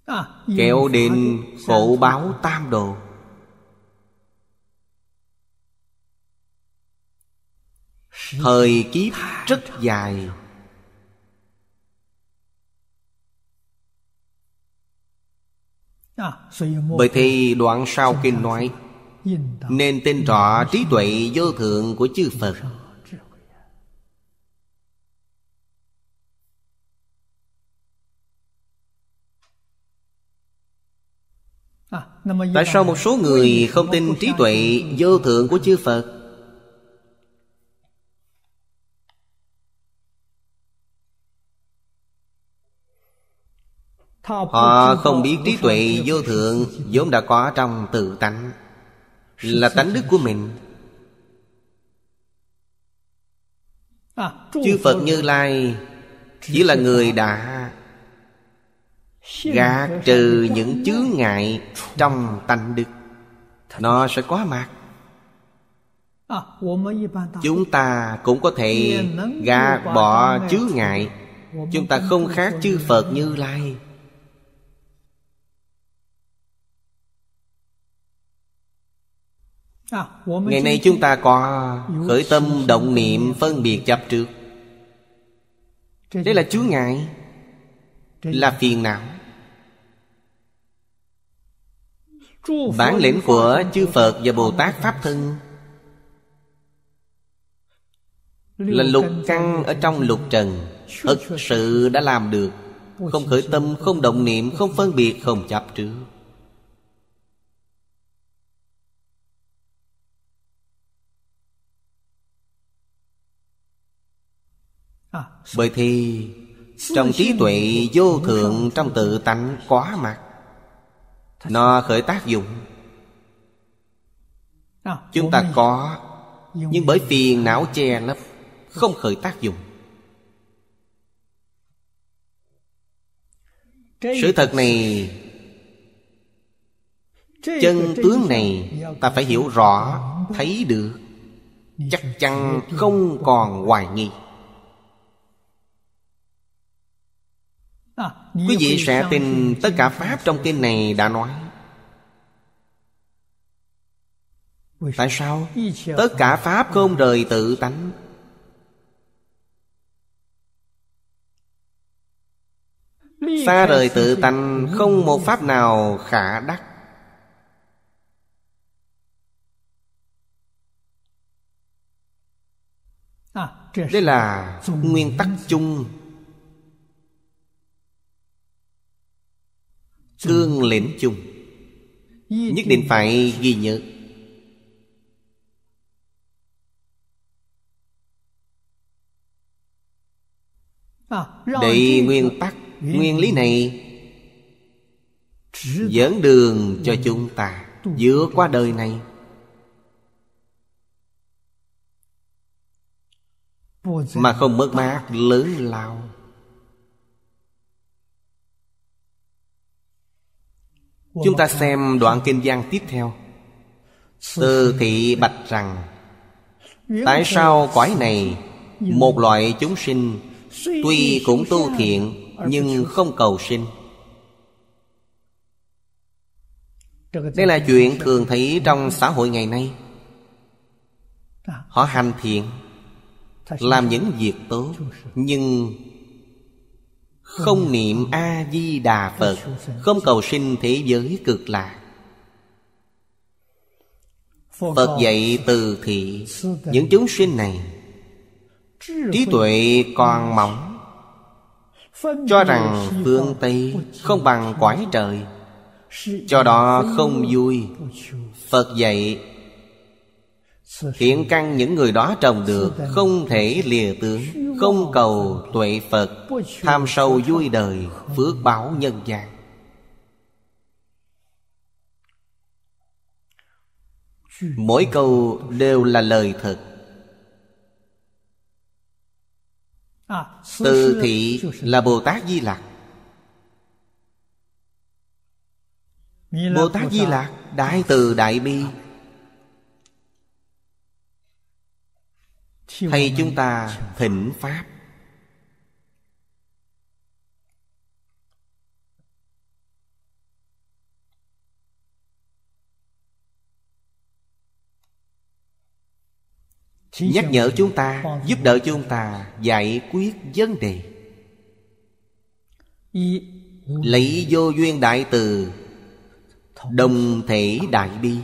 à, kéo đến khổ báo tam đồ thời kiếp rất dài à, bởi thì đoạn sau kinh nói nên tin rõ trí tuệ vô thượng của chư Phật à, Tại sao một số người không tin trí tuệ vô thượng của chư Phật Họ không biết trí tuệ vô thượng vốn đã có trong tự tánh là tánh đức của mình à, chư phật như lai chỉ là người đã gạt trừ những chướng ngại trong tánh đức nó sẽ có mặt à, chúng ta cũng có thể gạt bỏ chướng ngại chúng ta không khác chư phật như lai À, Ngày nay chúng ta có khởi tâm động niệm phân biệt chấp trước Đây là chướng ngại Là phiền não Bản lĩnh của chư Phật và Bồ Tát Pháp Thân Là lục căn ở trong lục trần Thực sự đã làm được Không khởi tâm, không động niệm, không phân biệt, không chấp trước Bởi thì Trong trí tuệ vô thượng Trong tự tánh quá mặt Nó khởi tác dụng Chúng ta có Nhưng bởi phiền não che lấp Không khởi tác dụng Sự thật này Chân tướng này Ta phải hiểu rõ Thấy được Chắc chắn không còn hoài nghi Quý vị sẽ tin tất cả Pháp trong kinh này đã nói Tại sao? Tất cả Pháp không rời tự tánh Xa rời tự tánh không một Pháp nào khả đắc à, Đây là nguyên tắc chung Cương lĩnh chung Nhất định phải ghi nhớ Đây nguyên tắc Nguyên lý này Dẫn đường cho chúng ta Giữa qua đời này Mà không mất mát lớn lao Chúng ta xem đoạn kinh giang tiếp theo Từ thị bạch rằng Tại sao quái này Một loại chúng sinh Tuy cũng tu thiện Nhưng không cầu sinh Đây là chuyện thường thấy trong xã hội ngày nay Họ hành thiện Làm những việc tốt Nhưng không niệm A-di-đà Phật Không cầu sinh thế giới cực lạc Phật dạy từ thị Những chúng sinh này Trí tuệ còn mỏng Cho rằng phương Tây không bằng quái trời Cho đó không vui Phật dạy Thiện căn những người đó trồng được Không thể lìa tướng Không cầu tuệ Phật Tham sâu vui đời Phước báo nhân gian Mỗi câu đều là lời thật Từ thị là Bồ Tát Di Lạc Bồ Tát Di Lạc Đại từ Đại Bi thầy chúng ta thỉnh pháp nhắc nhở chúng ta giúp đỡ chúng ta giải quyết vấn đề lấy vô duyên đại từ đồng thể đại bi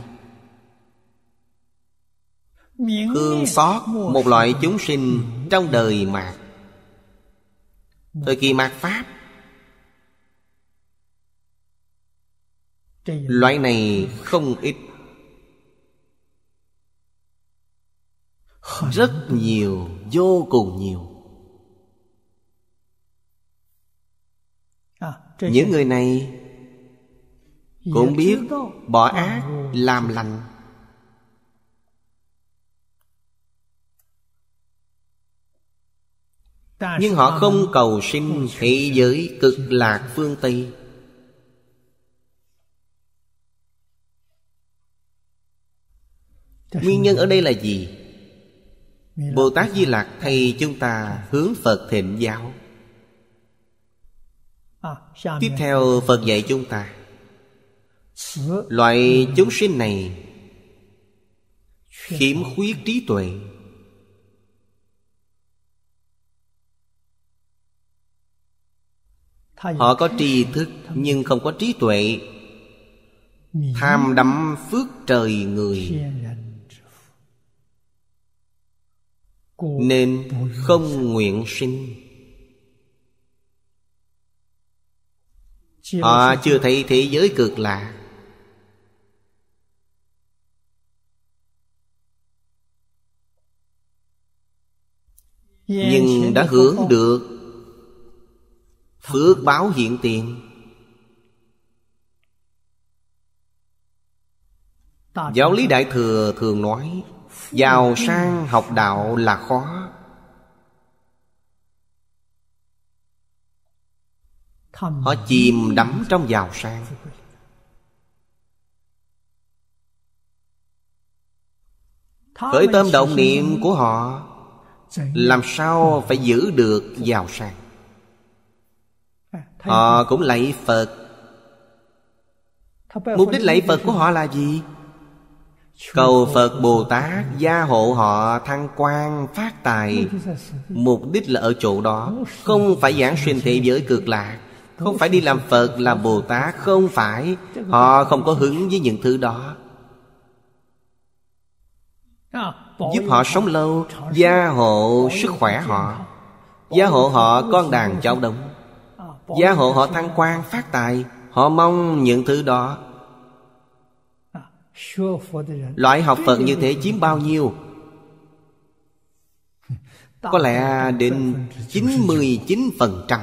Cương xót một loại chúng sinh trong đời mạt Thời kỳ mạt Pháp Loại này không ít Rất nhiều, vô cùng nhiều à, Những người này Cũng biết bỏ ác làm lành nhưng họ không cầu sinh thế giới cực lạc phương tây nguyên nhân ở đây là gì bồ tát di lạc thầy chúng ta hướng phật thịnh giáo tiếp theo phật dạy chúng ta loại chúng sinh này khiếm khuyết trí tuệ Họ có tri thức nhưng không có trí tuệ Tham đắm phước trời người Nên không nguyện sinh Họ chưa thấy thế giới cực lạ Nhưng đã hưởng được Phước báo hiện tiền Giáo lý Đại Thừa thường nói Giàu sang học đạo là khó Họ chìm đắm trong giàu sang Khởi tâm động niệm của họ Làm sao phải giữ được giàu sang Họ cũng lạy Phật Mục đích lạy Phật của họ là gì? Cầu Phật Bồ Tát gia hộ họ thăng quan phát tài Mục đích là ở chỗ đó Không phải giảng xuyên thế giới cực lạc Không phải đi làm Phật làm Bồ Tát Không phải Họ không có hứng với những thứ đó à, Giúp họ sống lâu Gia hộ sức khỏe họ Gia hộ họ con đàn cháu đông gia hộ họ thăng quan phát tài họ mong những thứ đó à, loại học phật như thế chiếm bao nhiêu *laughs* có lẽ đến 99%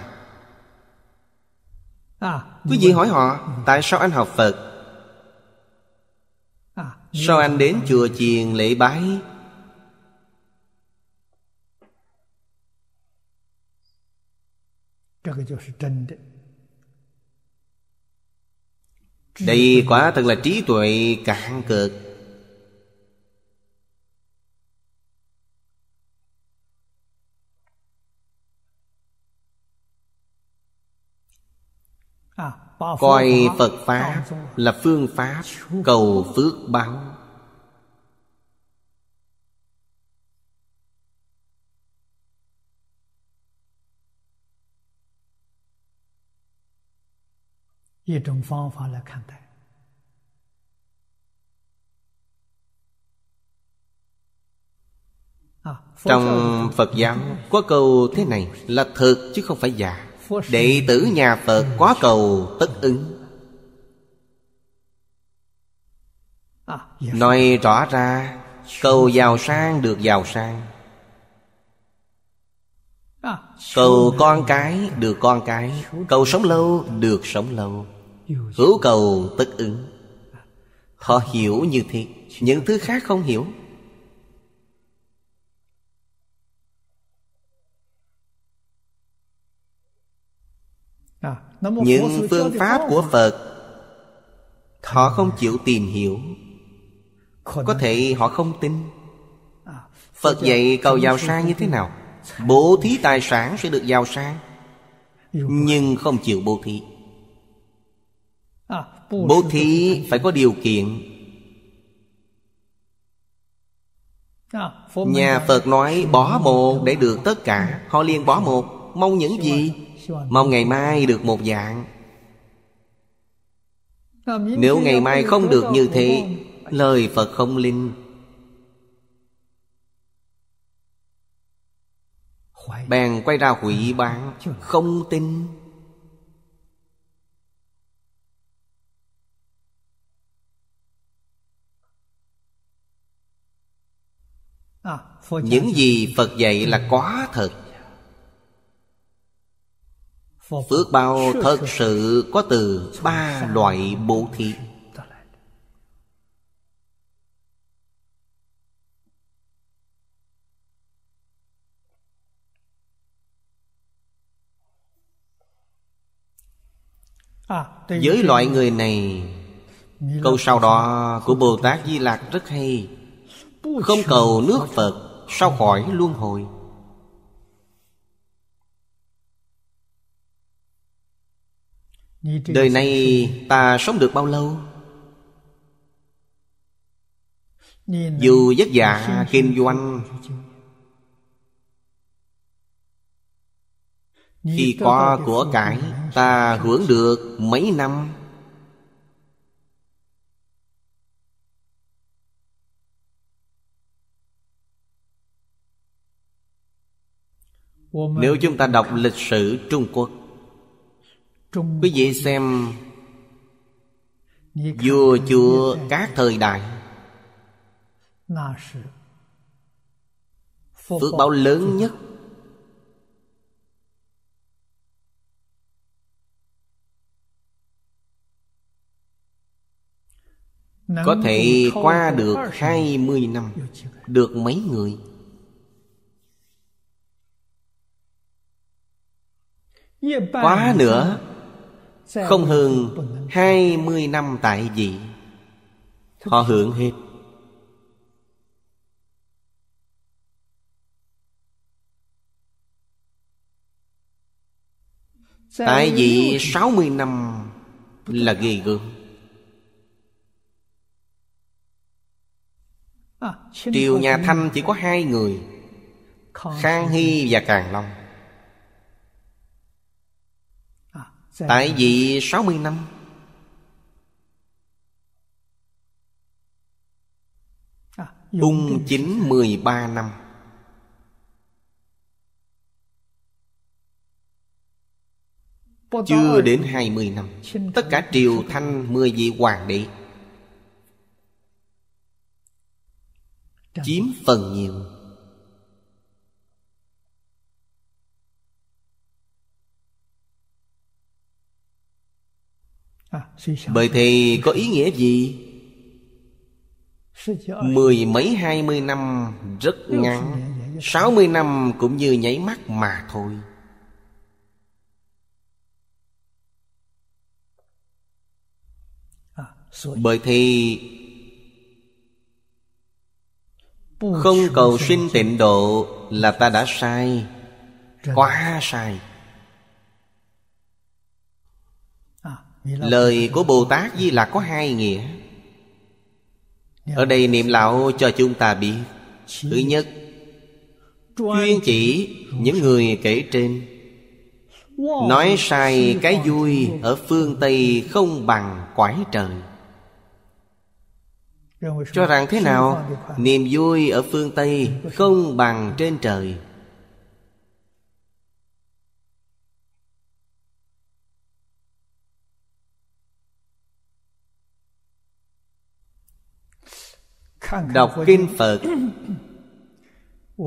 à, Quý vị hỏi họ Tại sao anh học Phật à, Sao anh đến chùa chiền lễ bái Đây quả thật là trí tuệ cạn cực à, Coi Phật Pháp là phương pháp cầu phước báo 一种方法来看待。Trong Phật giáo có câu thế này là thực chứ không phải giả Đệ tử nhà Phật quá cầu tất ứng à, Nói rõ ra Cầu giàu sang được giàu sang à, Cầu con cái được con cái Cầu sống lâu được sống lâu Hữu cầu tất ứng Họ hiểu như thế Những thứ khác không hiểu Những phương pháp của Phật Họ không chịu tìm hiểu Có thể họ không tin Phật dạy cầu giàu sang như thế nào Bố thí tài sản sẽ được giàu sang Nhưng không chịu bố thí Bố thí phải có điều kiện dạ, Nhà Phật nói bỏ một để được tất cả Họ liền bỏ một Mong những gì? Mong ngày mai được một dạng dạ, Nếu ngày mai không được như thế Lời Phật không linh Bèn quay ra hủy à, bán Không tin À, những gì phật dạy là quá thật phước bao thật sự có từ ba loại bố thí à, với loại người này câu sau đó của bồ tát di Lặc rất hay không cầu nước Phật Sao khỏi luân hồi Đời này ta sống được bao lâu Dù vất vả kinh doanh Khi có của cải Ta hưởng được mấy năm nếu chúng ta đọc lịch sử trung quốc quý vị xem vua chúa các thời đại phước báo lớn nhất có thể qua được 20 năm được mấy người Quá nữa Không hơn hai mươi năm tại vị Họ hưởng hết Tại sáu mươi năm là ghê gương Triều nhà Thanh chỉ có hai người Khang Hy và Càng Long Dạ. Tại vì 60 năm à, Ung chính 13 năm Chưa đến 20 năm Tất cả triều thanh 10 vị hoàng đế Chiếm phần nhiều Bởi à, thì có ý nghĩa gì? Mười mấy hai mươi năm rất ngắn Sáu mươi năm cũng như nháy mắt mà thôi à, Bởi thì Không cầu sinh tịnh độ là ta đã sai Quá sai lời của bồ tát di lạc có hai nghĩa ở đây niệm lão cho chúng ta biết thứ nhất chuyên chỉ những người kể trên nói sai cái vui ở phương tây không bằng quải trời cho rằng thế nào niềm vui ở phương tây không bằng trên trời đọc kinh phật *coughs*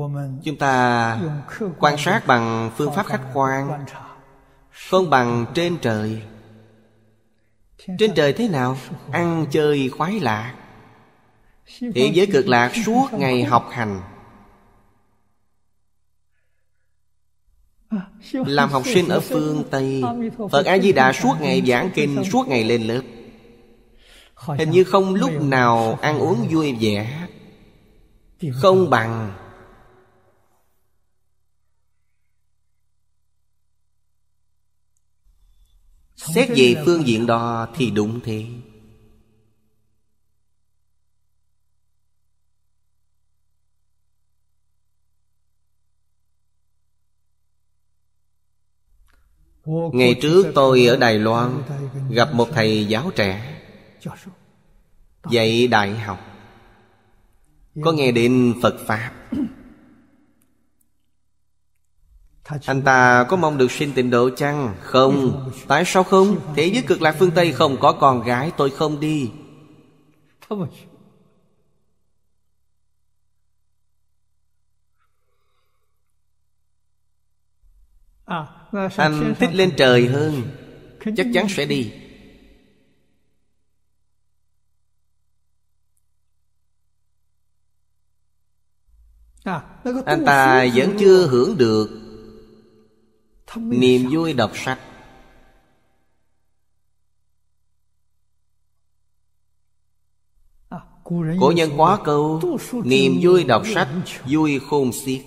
chúng ta quan sát bằng phương pháp khách quan không bằng trên trời trên trời thế nào ăn chơi khoái lạc thế giới cực lạc suốt ngày học hành làm học sinh ở phương tây phật a di đà suốt ngày giảng kinh suốt ngày lên lớp Hình như không lúc nào ăn uống ờ. vui vẻ Không bằng Xét về phương diện đó thì đúng thế Ngày trước tôi ở Đài Loan Gặp một thầy giáo trẻ dạy đại học có dạ. nghe đến phật pháp anh ta có mong được sinh tình độ chăng không dạ dạ tại sao không thế giới cực lạc phương tây không có con gái tôi không đi à, anh thích lên trời hơn chắc chắn sẽ đi À, anh ta vẫn chưa hưởng được niềm vui đọc sách à, cổ nhân quá câu niềm vui đọc sách vui khôn xiết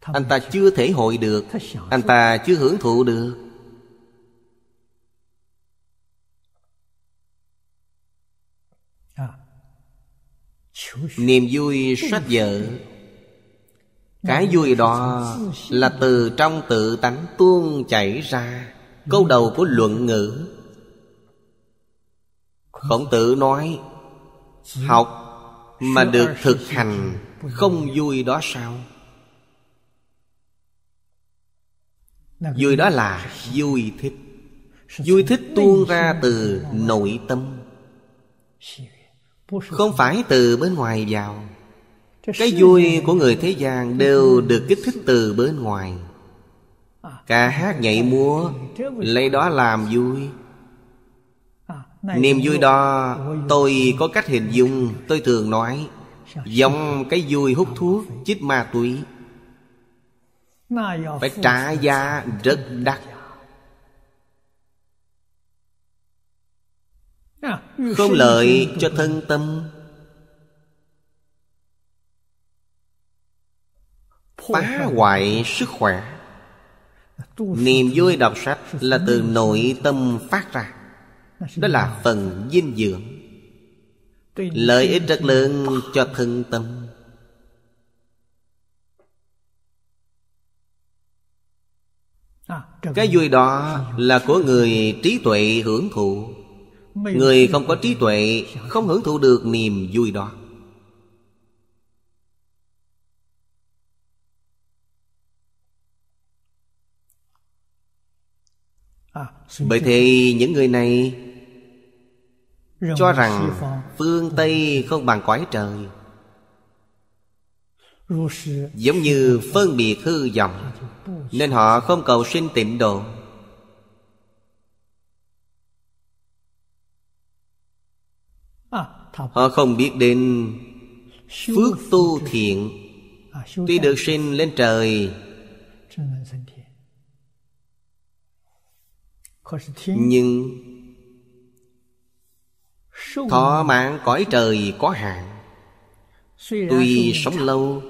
anh ta chưa thể hội được anh ta chưa hưởng thụ được niềm vui sách vở cái vui đó là từ trong tự tánh tuôn chảy ra câu đầu của luận ngữ khổng tử nói học mà được thực hành không vui đó sao vui đó là vui thích vui thích tuôn ra từ nội tâm không phải từ bên ngoài vào Cái vui của người thế gian đều được kích thích từ bên ngoài Ca hát nhảy múa Lấy đó làm vui Niềm vui đó tôi có cách hình dung Tôi thường nói Giống cái vui hút thuốc Chích ma túy Phải trả giá rất đắt Không lợi cho thân tâm Phá hoại sức khỏe Niềm vui đọc sách là từ nội tâm phát ra Đó là phần dinh dưỡng Lợi ích rất lớn cho thân tâm à, Cái vui đó là của người trí tuệ hưởng thụ Người không có trí tuệ Không hưởng thụ được niềm vui đó à, Bởi thì những người này Cho rằng phương Tây không bằng quái trời Giống như phân biệt hư vọng Nên họ không cầu sinh tịnh độ Họ không biết đến Phước tu thiện à, Tuy được sinh lên trời Nhưng Thọ mạng cõi trời có hạn Tuy sống lâu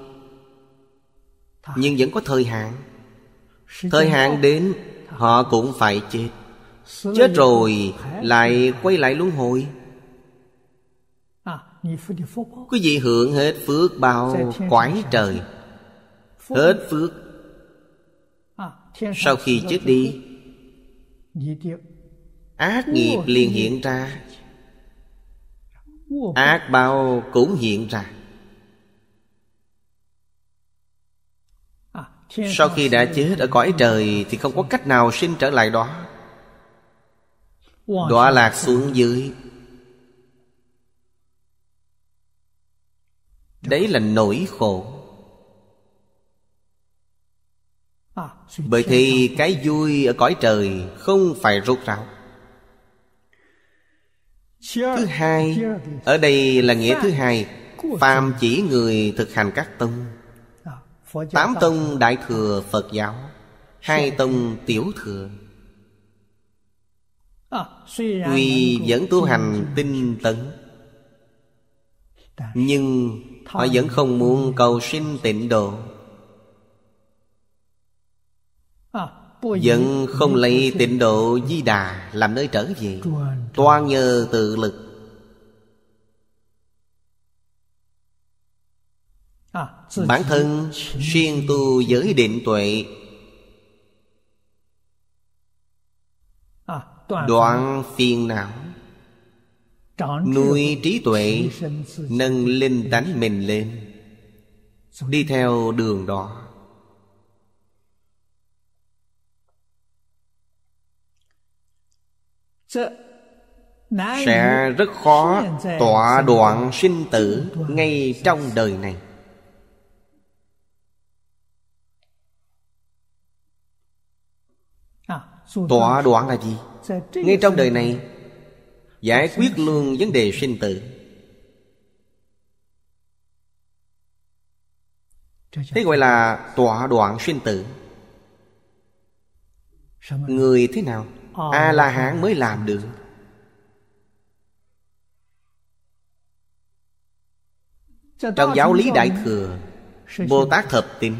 Nhưng vẫn có thời hạn Thời hạn đến Họ cũng phải chết Chết rồi lại quay lại luân hồi Quý vị hưởng hết phước bao quái trời Hết phước à, Sau khi chết đi Ác nghiệp liền hiện ra Ác bao cũng hiện ra à, Sau khi đã chết ở cõi trời Thì không có cách nào sinh trở lại đó Đọa lạc xuống dưới đấy là nỗi khổ bởi thì cái vui ở cõi trời không phải rốt ráo thứ hai ở đây là nghĩa thứ hai phàm chỉ người thực hành các tông tám tông đại thừa phật giáo hai tông tiểu thừa tuy vẫn tu hành tinh tấn nhưng họ vẫn không muốn cầu sinh tịnh độ à, vẫn không lấy tịnh độ di đà làm nơi trở về toàn nhờ tự lực à, bản thân xuyên tu giới định tuệ à, đoạn phiền não nuôi trí tuệ nâng linh tánh mình lên đi theo đường đó sẽ rất khó tọa đoạn sinh tử ngay trong đời này à, tọa đoạn là gì ngay trong đời này giải quyết luôn vấn đề sinh tử thế gọi là tọa đoạn sinh tử người thế nào a la hán mới làm được trong giáo lý đại thừa bồ tát thập tín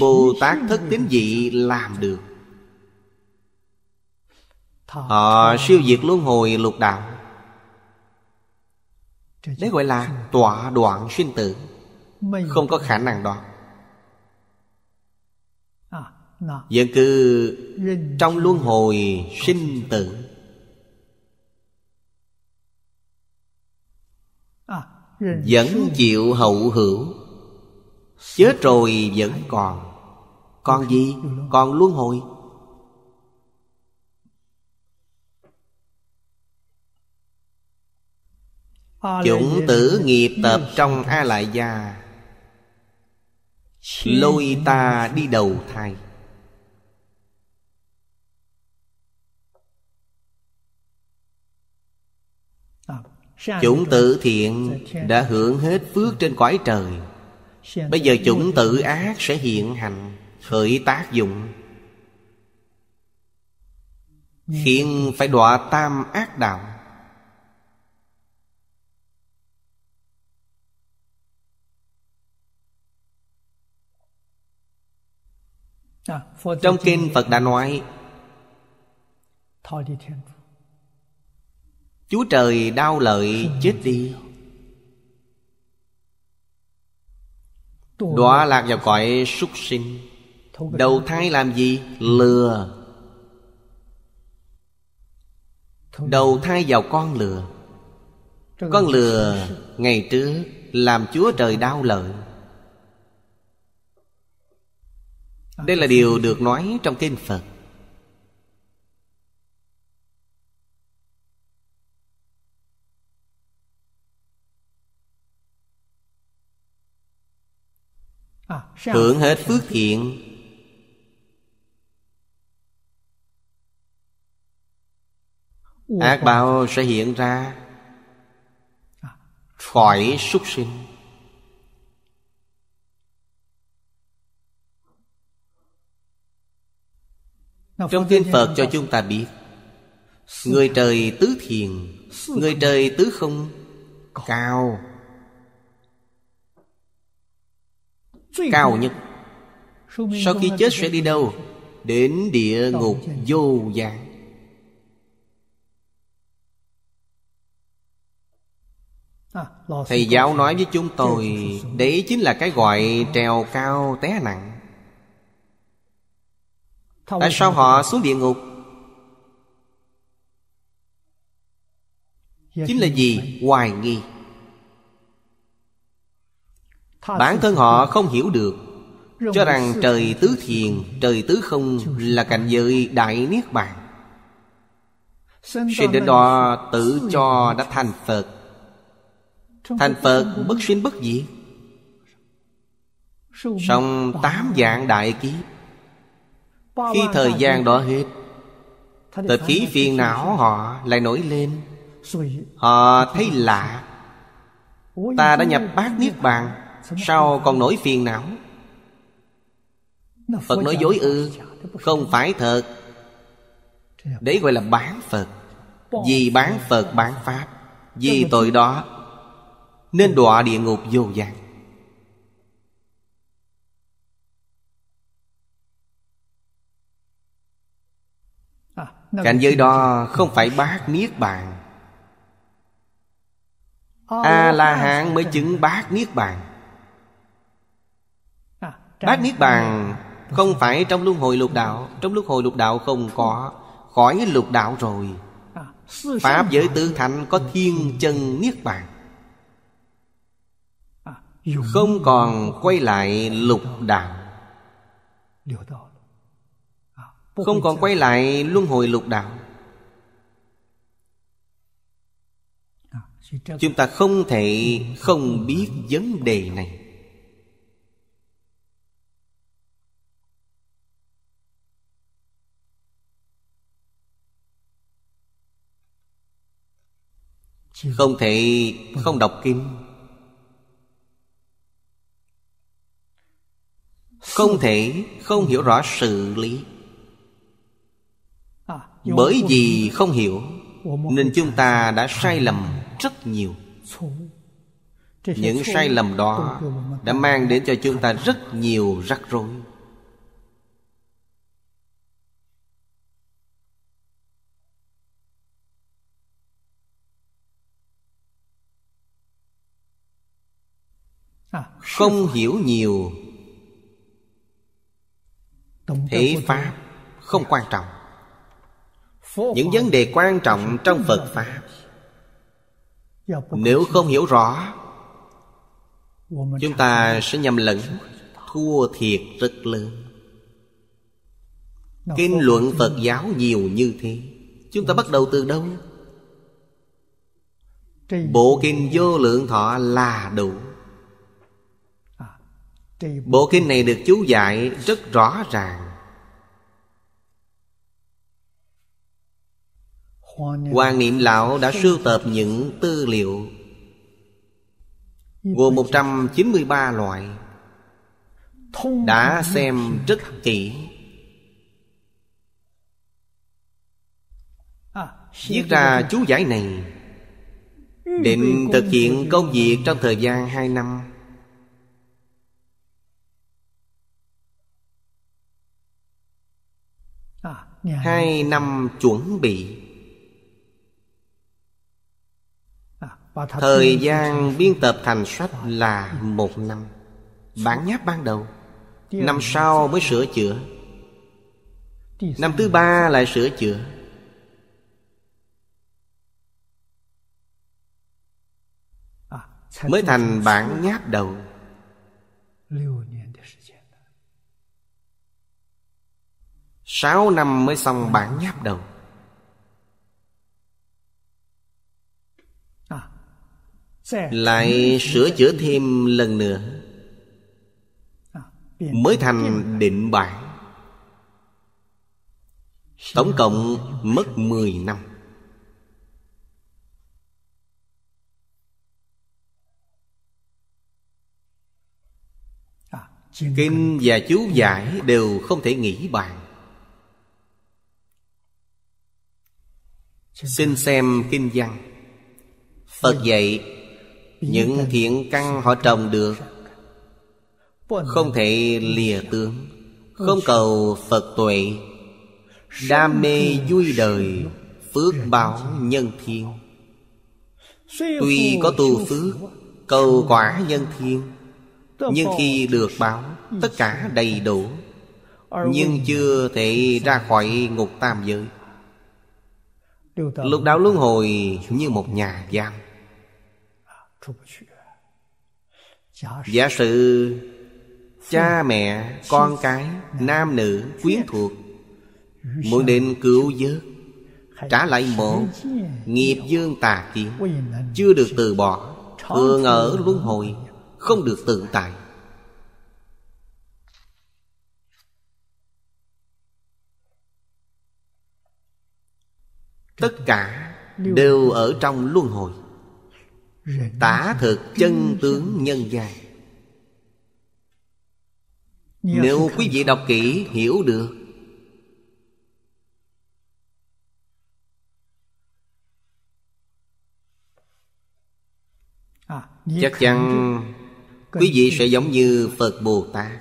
bồ tát thất tín dị làm được Họ ờ, siêu diệt luân hồi lục đạo Đấy gọi là tọa đoạn sinh tử Không có khả năng đoạn Vẫn cứ trong luân hồi sinh tử à, Vẫn chịu hậu hữu Chết rồi vẫn còn Còn gì? Còn luân hồi Chủng tử nghiệp tập trong A Lại Gia Lôi ta đi đầu thai à, Chủng tử thiện đã hưởng hết phước trên cõi trời Bây giờ chủng tử ác sẽ hiện hành Khởi tác dụng Khiến phải đọa tam ác đạo Dạ, Trong kinh Phật đã nói Chúa trời đau lợi chết đi Đọa lạc vào cõi súc sinh Đầu thai làm gì? Lừa Đầu thai vào con lừa Con lừa ngày trước Làm Chúa trời đau lợi Đây là điều được nói trong kinh Phật Hưởng hết phước thiện Ác báo sẽ hiện ra Khỏi súc sinh Trong kinh Phật cho chúng ta biết Người trời tứ thiền Người trời tứ không Cao Cao nhất Sau khi chết sẽ đi đâu Đến địa ngục vô dạng à, Thầy giáo nói với chúng tôi Đấy chính là cái gọi trèo cao té nặng Tại sao họ xuống địa ngục Chính là gì? Hoài nghi Bản thân họ không hiểu được Cho rằng trời tứ thiền Trời tứ không Là cảnh giới đại niết bàn Sinh đến đó tự cho đã thành Phật Thành Phật bất sinh bất diệt Xong tám dạng đại kiếp khi thời gian đó hết Tập khí phiền não họ lại nổi lên Họ thấy lạ Ta đã nhập bát Niết Bàn Sao còn nổi phiền não Phật nói dối ư Không phải thật Đấy gọi là bán Phật Vì bán Phật bán Pháp Vì tội đó Nên đọa địa ngục vô dạng Cảnh giới đó không phải bát niết bàn A-la-hán mới chứng bát niết bàn à, Bát niết bàn không phải trong luân hồi lục đạo Trong luân hồi lục đạo không có Khỏi lục đạo rồi à, Pháp giới tứ thạnh có thiên chân niết bàn à, Không còn quay lại lục đạo không còn quay lại luân hồi lục đạo à, Chúng ta không thể không biết vấn đề này Không thể không đọc kinh Không thể không hiểu rõ sự lý bởi vì không hiểu nên chúng ta đã sai lầm rất nhiều những sai lầm đó đã mang đến cho chúng ta rất nhiều rắc rối không hiểu nhiều thế pháp không quan trọng những vấn đề quan trọng trong phật pháp nếu không hiểu rõ chúng ta sẽ nhầm lẫn thua thiệt rất lớn kinh luận phật giáo nhiều như thế chúng ta bắt đầu từ đâu bộ kinh vô lượng thọ là đủ bộ kinh này được chú giải rất rõ ràng Hoàng niệm lão đã sưu tập những tư liệu Gồm 193 loại Đã xem rất kỹ Viết ra chú giải này Định thực hiện công việc trong thời gian hai năm Hai năm chuẩn bị Thời gian biên tập thành sách là một năm Bản nháp ban đầu Năm sau mới sửa chữa Năm thứ ba lại sửa chữa à, Mới thành bản nháp đầu Sáu năm mới xong bản nháp đầu lại sửa chữa thêm lần nữa à, mới thành định bản tổng cộng mất 10 năm à, kinh và chú giải đều không thể nghĩ bàn xin xem kinh văn phật dạy những thiện căn họ trồng được không thể lìa tướng không cầu phật tuệ đam mê vui đời phước báo nhân thiên tuy có tu phước cầu quả nhân thiên nhưng khi được báo tất cả đầy đủ nhưng chưa thể ra khỏi ngục tam giới lúc đạo luân hồi như một nhà giam giả sử cha mẹ con cái nam nữ quyến thuộc muốn đến cứu vớt trả lại một nghiệp dương tà kiến chưa được từ bỏ thường ở luân hồi không được tự tại tất cả đều ở trong luân hồi tả thực chân tướng nhân gian nếu quý vị đọc kỹ hiểu được chắc chắn quý vị sẽ giống như phật bồ tát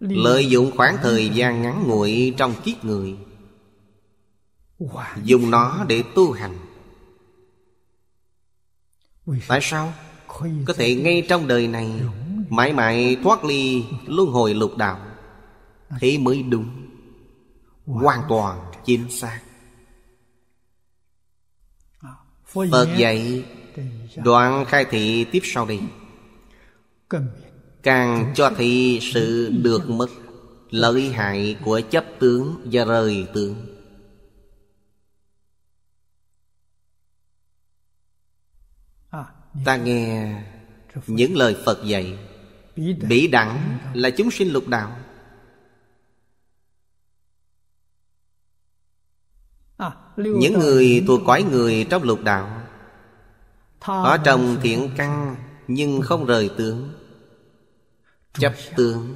lợi dụng khoảng thời gian ngắn ngủi trong kiếp người dùng nó để tu hành Tại sao Có thể ngay trong đời này Mãi mãi thoát ly luân hồi lục đạo à. Thế mới đúng Hoàn toàn chính xác à, Phật dạy Đoạn khai thị tiếp sau đây Càng cho thị sự được mất Lợi hại của chấp tướng và rời tướng Ta nghe những lời Phật dạy Bỉ đẳng là chúng sinh lục đạo Những người thuộc cõi người trong lục đạo Ở trong thiện căn nhưng không rời tướng Chấp tướng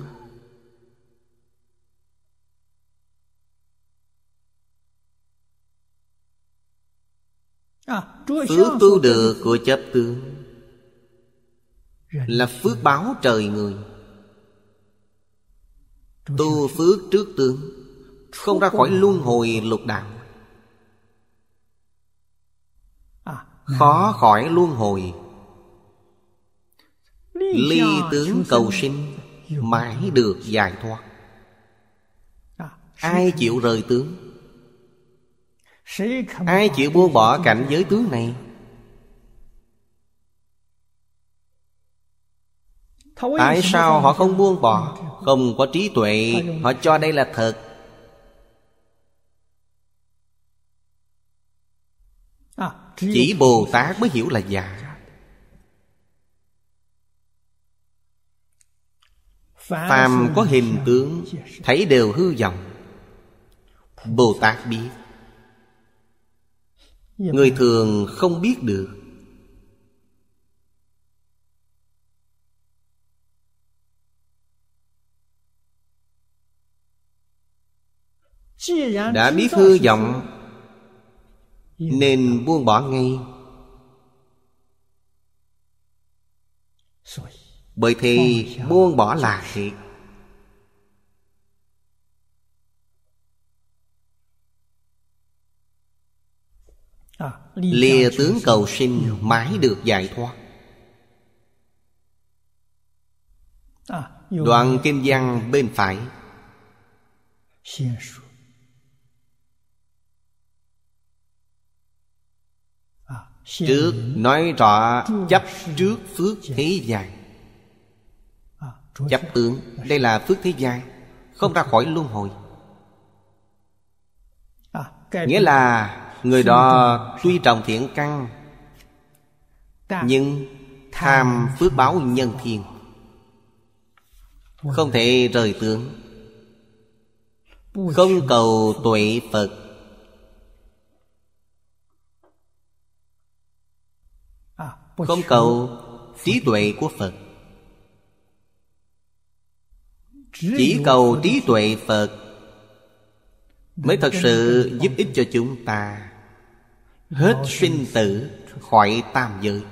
À, phước tu được của chấp tướng Là phước báo trời người Tu phước trước tướng Không ra khỏi luân hồi lục đạo à, Khó khỏi luân hồi Ly tướng cầu sinh Mãi được giải thoát à, Ai chịu rời tướng ai chịu buông bỏ cảnh giới tướng này tại sao họ không buông bỏ không có trí tuệ họ cho đây là thật chỉ bồ tát mới hiểu là giả phàm có hình tướng thấy đều hư vọng bồ tát biết người thường không biết được đã biết hư vọng nên buông bỏ ngay bởi thì buông bỏ là thiệt lìa tướng cầu sinh mãi được giải thoát à, đoạn kim văn bên phải à, trước nói rõ chấp trước phước thế gian à, chấp tướng đây là phước thế gian không ra khỏi luân hồi nghĩa là Người đó tuy trọng thiện căn Nhưng tham phước báo nhân thiên Không thể rời tướng Không cầu tuệ Phật Không cầu trí tuệ của Phật Chỉ cầu trí tuệ Phật Mới thật sự giúp ích cho chúng ta Hết sinh tử khỏi tam giới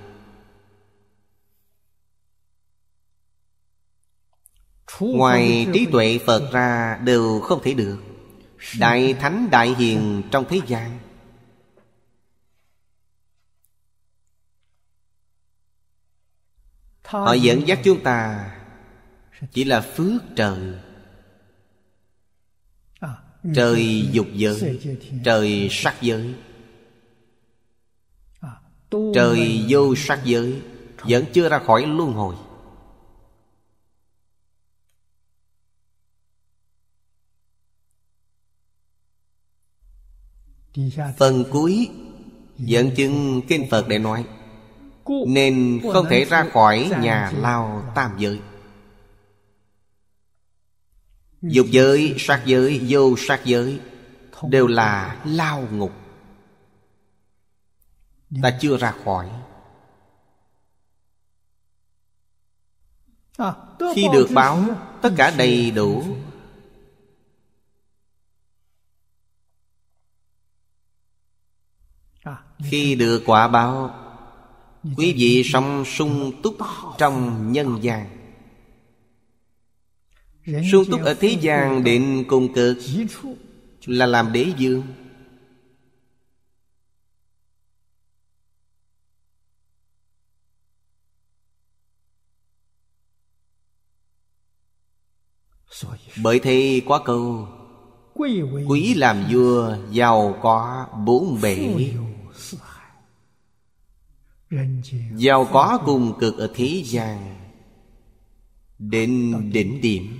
Ngoài trí tuệ Phật ra đều không thể được Đại Thánh Đại Hiền trong thế gian Họ dẫn dắt chúng ta Chỉ là phước trời Trời dục giới Trời sắc giới Trời vô sắc giới Vẫn chưa ra khỏi luân hồi Phần cuối Dẫn chứng Kinh Phật để nói Nên không thể ra khỏi nhà lao tam giới Dục giới, sát giới, vô sát giới Đều là lao ngục ta dạ. chưa ra khỏi à, khi được báo tất cả đầy đủ à, dạ. khi được quả báo dạ, quý vị sống sung túc trong nhân gian sung túc ở thế gian định cùng cực là làm đế dương Bởi thế quá câu Quý làm vua giàu có bốn bể Giàu có cùng cực ở thế gian Đến đỉnh điểm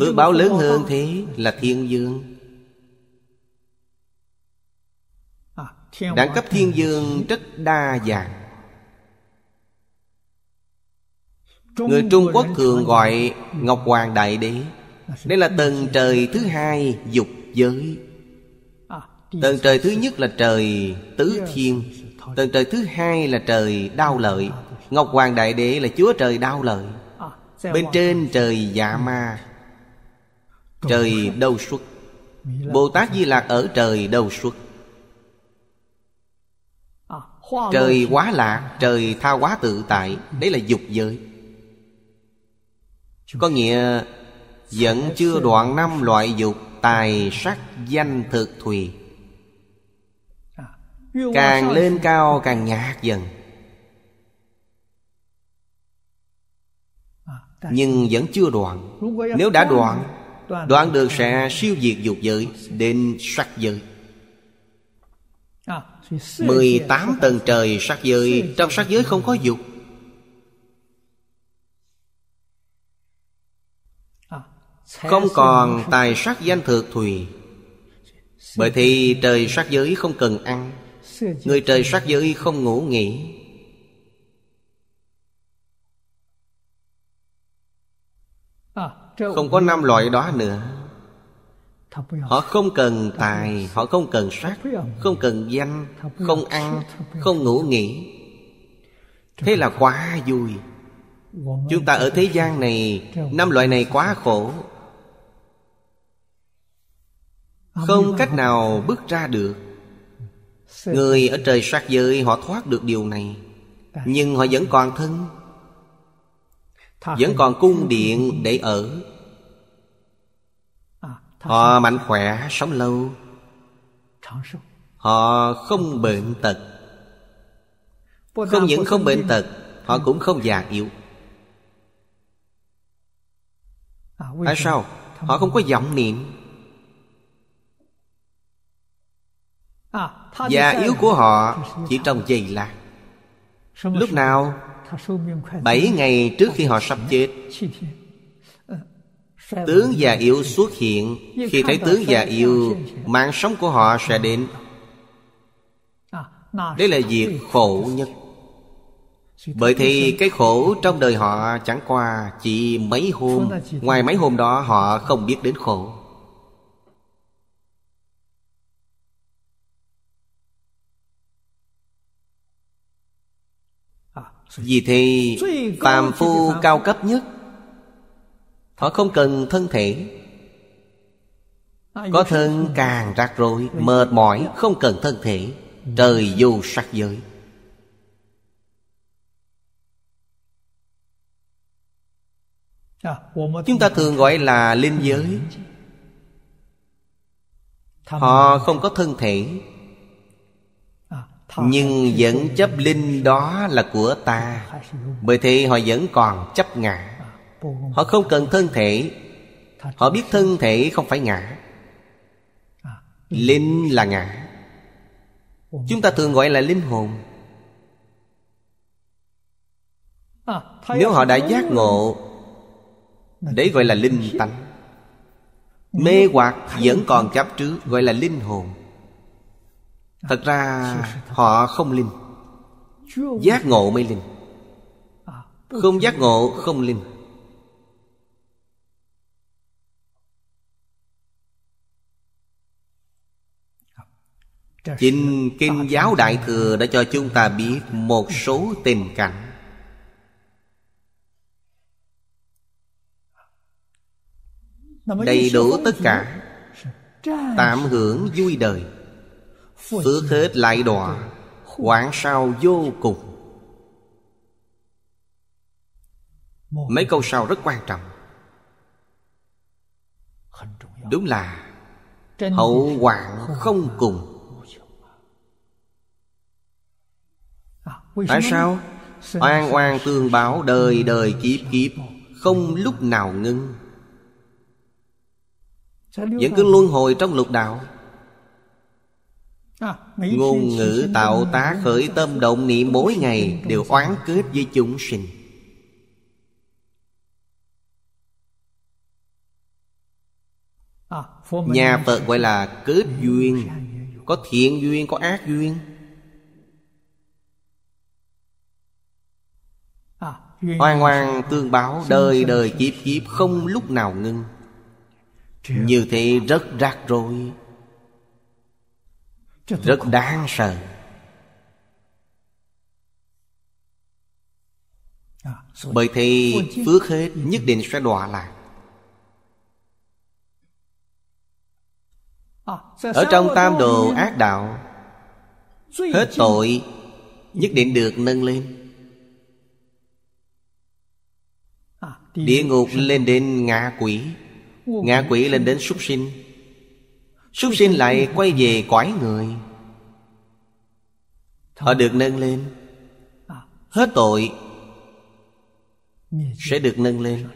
Phước báo lớn hơn thế là thiên dương à, Đẳng cấp thiên dương rất đa dạng người trung quốc thường gọi ngọc hoàng đại đế đây là tầng trời thứ hai dục giới à, tầng trời thứ nhất là trời tứ thiên tầng trời thứ hai là trời đau lợi ngọc hoàng đại đế là chúa trời đau lợi à, bên trên trời dạ ma trời đâu xuất bồ tát di lạc ở trời đâu xuất à, trời quá lạc trời tha quá tự tại đấy là dục giới có nghĩa Vẫn chưa đoạn năm loại dục Tài sắc danh thực thùy Càng lên cao càng nhạt dần Nhưng vẫn chưa đoạn Nếu đã đoạn Đoạn được sẽ siêu diệt dục giới Đến sắc giới 18 tầng trời sắc giới Trong sắc giới không có dục Không còn tài sắc danh thực thùy Bởi thì trời sắc giới không cần ăn Người trời sắc giới không ngủ nghỉ à, Không có năm loại đó nữa Họ không cần tài Họ không cần sắc Không cần danh Không ăn Không ngủ nghỉ Thế là quá vui Chúng ta ở thế gian này Năm loại này quá khổ không cách nào bước ra được người ở trời sát giới họ thoát được điều này à. nhưng họ vẫn còn thân vẫn còn cung điện để ở à, họ mạnh khỏe sống lâu họ không bệnh tật không những không bệnh tật họ ừ. cũng không già yếu tại à, sao họ không có vọng niệm Già yếu của họ chỉ trong giây lát Lúc nào Bảy ngày trước khi họ sắp chết Tướng già yếu xuất hiện Khi thấy tướng già yếu Mạng sống của họ sẽ đến Đây là việc khổ nhất Bởi thì cái khổ trong đời họ Chẳng qua chỉ mấy hôm Ngoài mấy hôm đó họ không biết đến khổ Vì thì phàm phu cao cấp nhất Họ không cần thân thể Có thân càng rắc rối Mệt mỏi không cần thân thể Trời dù sắc giới Chúng ta thường gọi là linh giới Họ không có thân thể nhưng vẫn chấp linh đó là của ta bởi thế họ vẫn còn chấp ngã họ không cần thân thể họ biết thân thể không phải ngã linh là ngã chúng ta thường gọi là linh hồn nếu họ đã giác ngộ đấy gọi là linh tánh mê hoặc vẫn còn chấp trước gọi là linh hồn thật ra họ không linh giác ngộ mới linh không giác ngộ không linh Chính Kinh Giáo Đại Thừa đã cho chúng ta biết một số tình cảnh Đầy đủ tất cả Tạm hưởng vui đời Phước hết lại đọa Quảng sao vô cùng Mấy câu sau rất quan trọng Đúng là Hậu hoạn không cùng Tại sao? Oan oan tương báo đời đời kiếp kiếp Không lúc nào ngưng Vẫn cứ luân hồi trong lục đạo À, Ngôn ngữ tạo tá khởi tâm động niệm mỗi ngày Đều oán kết với chúng sinh à, Nhà Phật gọi là kết duyên Có thiện duyên, có ác duyên à, Oan hoàng tương báo đời đời kiếp kiếp không lúc nào ngưng Như thế rất rắc rối rất đáng sợ à, bởi thì phước hết nhất định sẽ đọa lạc à, ở trong tam đồ ác đạo hết tội nhất định được nâng lên à, địa ngục lên đến ngạ quỷ ngạ quỷ lên đến súc sinh Súc sinh lại quay về cõi người Họ được nâng lên Hết tội Sẽ được nâng lên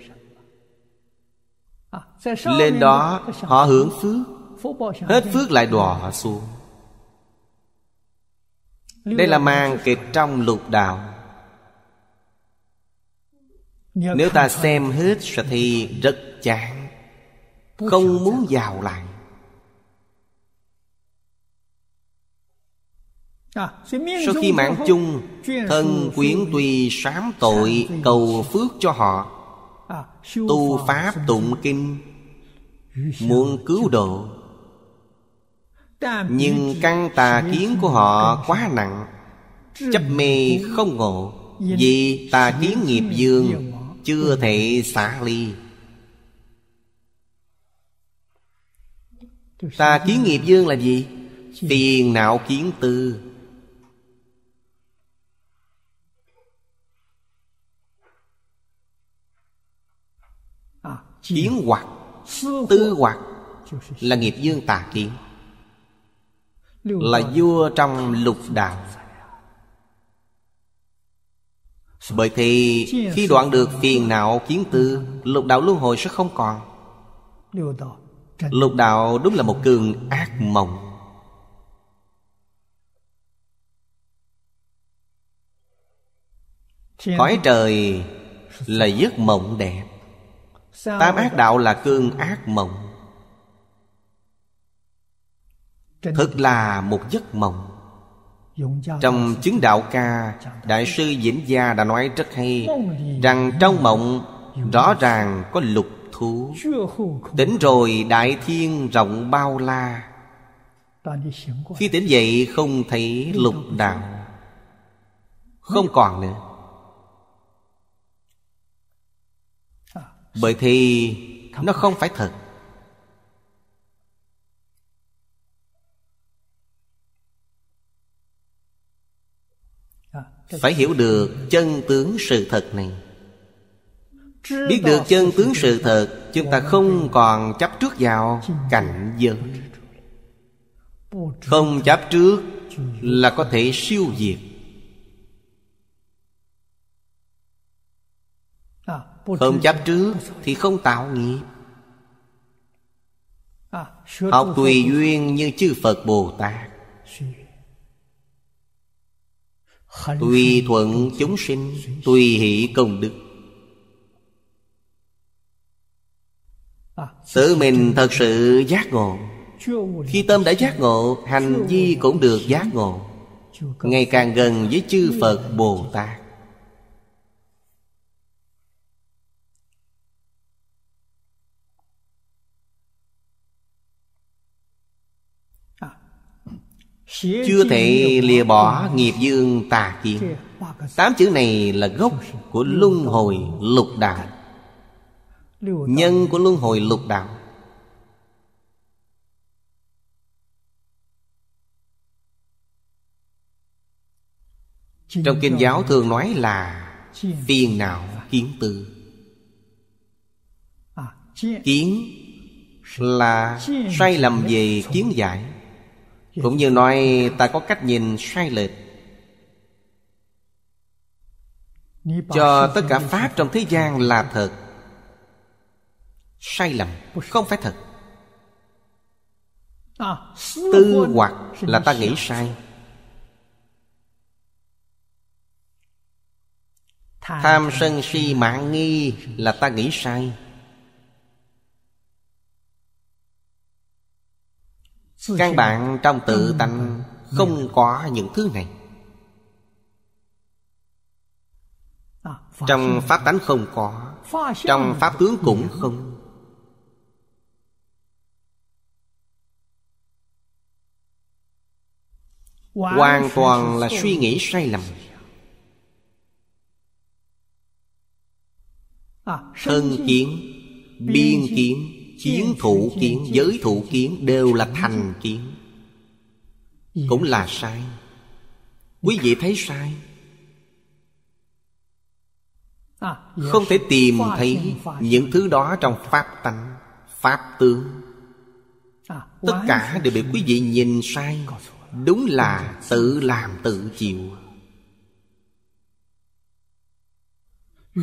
Lên đó họ hưởng phước Hết phước lại đọa họ xuống Đây là màn kịch trong lục đạo Nếu ta xem hết thì rất chán Không muốn vào lại À, Sau khi mạng chung Thân quyến tùy sám tội Cầu phước cho họ à, Tu pháp tụng kinh Muốn cứu độ Nhưng căn tà kiến của họ quá nặng Chấp mê không ngộ Vì tà kiến nghiệp dương Chưa ừ. thể xả ly Tà kiến nghiệp dương là gì? Tiền não kiến tư kiến hoặc tư hoặc là nghiệp dương tà kiến là vua trong lục đạo bởi thì khi đoạn được phiền não kiến tư Lục đạo luân hồi sẽ không còn Lục đạo đúng là một cường ác mộng Khói trời là giấc mộng đẹp Tam ác đạo là cơn ác mộng Thật là một giấc mộng Trong chứng đạo ca Đại sư Diễn Gia đã nói rất hay Rằng trong mộng Rõ ràng có lục thú Tỉnh rồi đại thiên rộng bao la Khi tỉnh dậy không thấy lục đạo Không còn nữa bởi thì nó không phải thật phải hiểu được chân tướng sự thật này biết được chân tướng sự thật chúng ta không còn chấp trước vào cảnh giới không chấp trước là có thể siêu diệt Không chấp trước thì không tạo nghiệp à, Học tùy duyên như chư Phật Bồ Tát Tùy thuận chúng sinh Tùy hỷ công đức à, Tự mình thật sự giác ngộ Khi tâm đã giác ngộ Hành vi cũng được giác ngộ Ngày càng gần với chư Phật Bồ Tát Chưa thể lìa bỏ nghiệp dương tà kiến Tám chữ này là gốc của luân hồi lục đạo Nhân của luân hồi lục đạo Trong kinh giáo thường nói là Phiền não kiến tư à, Kiến là sai lầm về kiến giải cũng như nói ta có cách nhìn sai lệch cho tất cả pháp trong thế gian là thật sai lầm không phải thật à, tư hoặc là ta nghĩ sai tham sân si mạng nghi là ta nghĩ sai Căn bản trong tự tánh không có những thứ này à, Trong pháp tánh không có Trong pháp tướng cũng không Hoàn toàn là suy nghĩ sai lầm à, Thân kiến Biên kiến Kiến thủ kiến, giới thủ kiến đều là thành kiến Cũng là sai Quý vị thấy sai Không thể tìm thấy những thứ đó trong Pháp tánh Pháp tướng Tất cả đều bị quý vị nhìn sai Đúng là tự làm tự chịu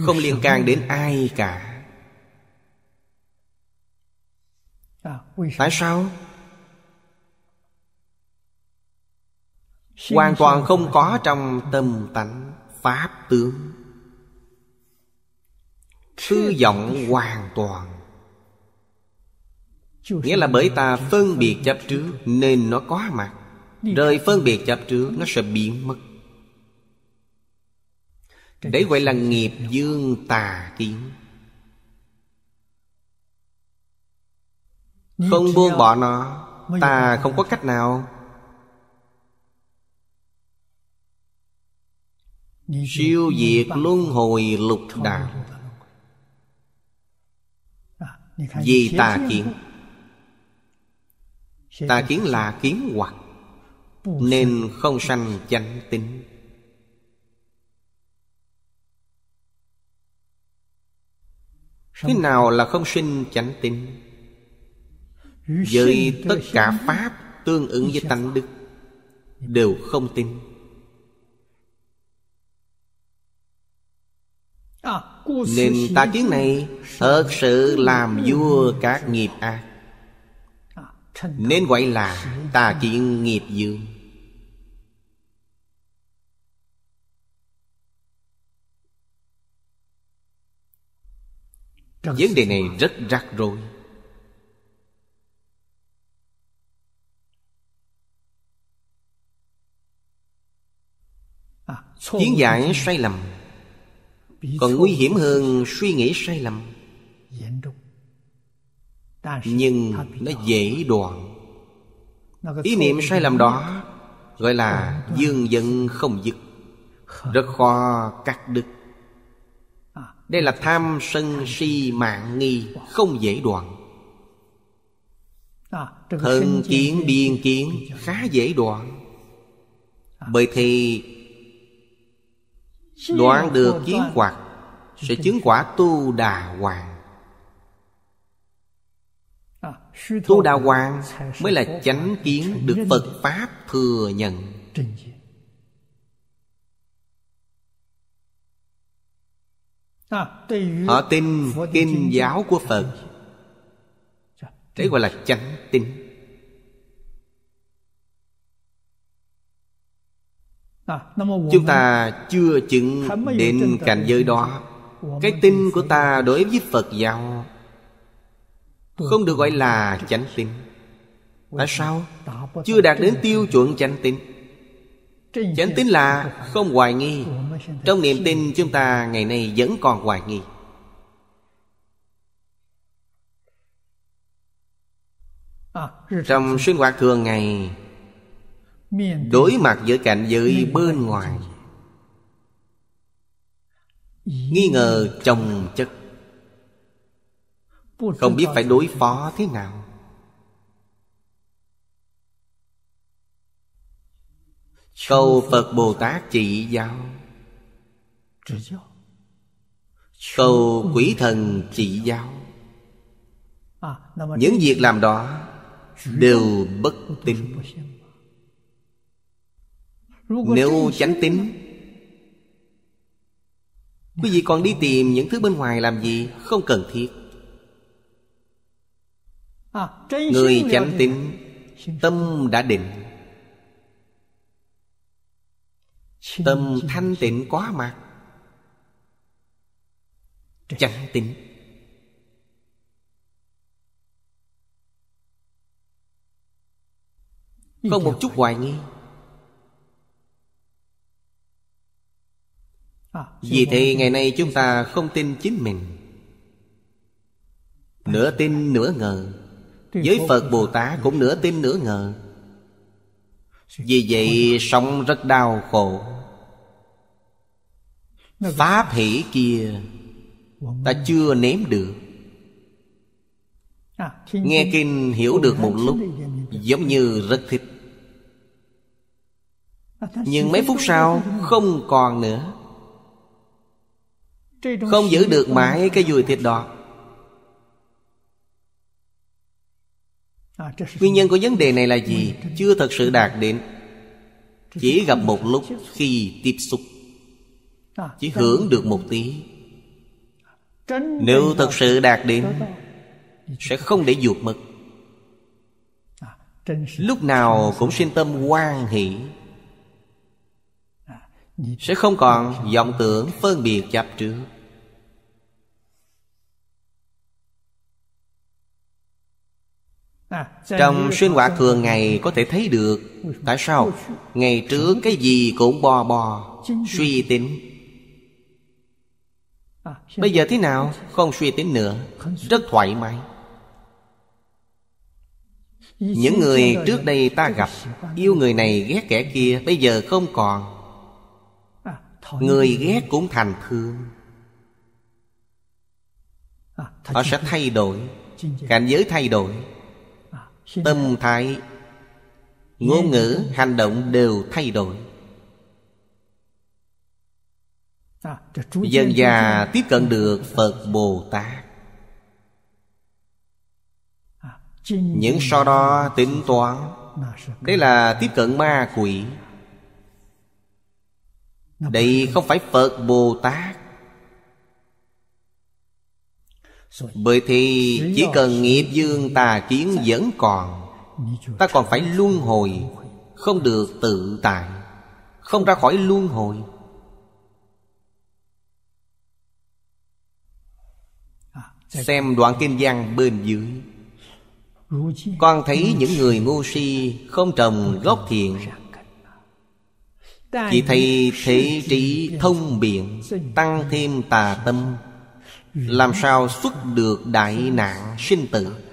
Không liên can đến ai cả tại sao hoàn toàn không có trong tâm tánh pháp tướng thư vọng hoàn toàn nghĩa là bởi ta phân biệt chấp trước nên nó có mặt rời phân biệt chấp trước nó sẽ biến mất đấy gọi là nghiệp dương tà kiến Không buông bỏ nó Ta không có cách nào Siêu diệt luân hồi lục đạo à, Vì tà kiến Tà kiến là kiến hoặc Nên không sanh chánh tính Thế nào là không sinh chánh tính với tất cả pháp tương ứng với tánh đức đều không tin nên ta kiến này thật sự làm vua các nghiệp ác nên gọi là tà kiến nghiệp dương Vấn đề này rất rắc rối Kiến giải sai lầm Còn nguy hiểm hơn suy nghĩ sai lầm Nhưng nó dễ đoạn Ý niệm sai lầm đó Gọi là dương dân không dứt Rất khó cắt đứt à, Đây là tham sân si mạng nghi Không dễ đoạn à, Thân kiến biên kiến khá dễ đoạn à. Bởi thì đoạn được kiến hoạt Sẽ chứng quả tu đà hoàng à, Tu đà hoàng mới là chánh kiến được Phật Pháp thừa nhận à, Họ tin kinh giáo của Phật Đấy gọi là chánh tín À, chúng ta chưa chứng đến cảnh giới đó Cái tin của ta đối với Phật giáo Không được gọi là chánh tin Tại sao? Chưa đạt đến tiêu chuẩn chánh tin Chánh tin là không hoài nghi Trong niềm tin chúng ta ngày nay vẫn còn hoài nghi à, Trong sinh hoạt thường ngày đối mặt với cảnh giới bên ngoài nghi ngờ chồng chất không biết phải đối phó thế nào cầu phật bồ tát chỉ giáo cầu quỷ thần chỉ giáo à, những việc làm đó đều bất tín nếu chánh tính Quý vị còn đi tìm những thứ bên ngoài làm gì Không cần thiết à, Người chánh tính Tâm đã định Tâm thanh tịnh quá mặt Chánh tính Không một chút hoài nghi Vì thế ngày nay chúng ta không tin chính mình Nửa tin nửa ngờ Với Phật Bồ Tát cũng nửa tin nửa ngờ Vì vậy sống rất đau khổ Pháp hỷ kia Ta chưa nếm được Nghe kinh hiểu được một lúc Giống như rất thích Nhưng mấy phút sau Không còn nữa không giữ được mãi cái vui thịt đó à, Nguyên nhân của vấn đề này là gì? Chưa à, thật sự đạt đến Chỉ gặp một lúc khi tiếp xúc Chỉ hưởng được một tí Nếu thật sự đạt đến Sẽ không để ruột mực à, Lúc nào cũng sinh tâm hoan hỷ Sẽ không còn vọng tưởng phân biệt chấp trước À, trong sinh hoạt thường ngày có thể thấy được tại sao ngày trước cái gì cũng bò bò suy tính à, bây giờ thế nào không suy tính nữa rất thoải mái những người trước đây ta gặp yêu người này ghét kẻ kia bây giờ không còn à, người ghét cũng thành thương họ sẽ thay đổi cảnh giới thay đổi tâm thái ngôn ngữ hành động đều thay đổi dần già tiếp cận được phật bồ tát à, những so đo tính toán đây là tiếp cận ma quỷ đây không phải phật bồ tát bởi thì chỉ cần nghiệp dương tà kiến vẫn còn Ta còn phải luân hồi Không được tự tại Không ra khỏi luân hồi Xem đoạn kinh văn bên dưới Con thấy những người ngu si Không trồng gốc thiện Chỉ thấy thế trí thông biện Tăng thêm tà tâm làm sao xuất được đại nạn sinh tử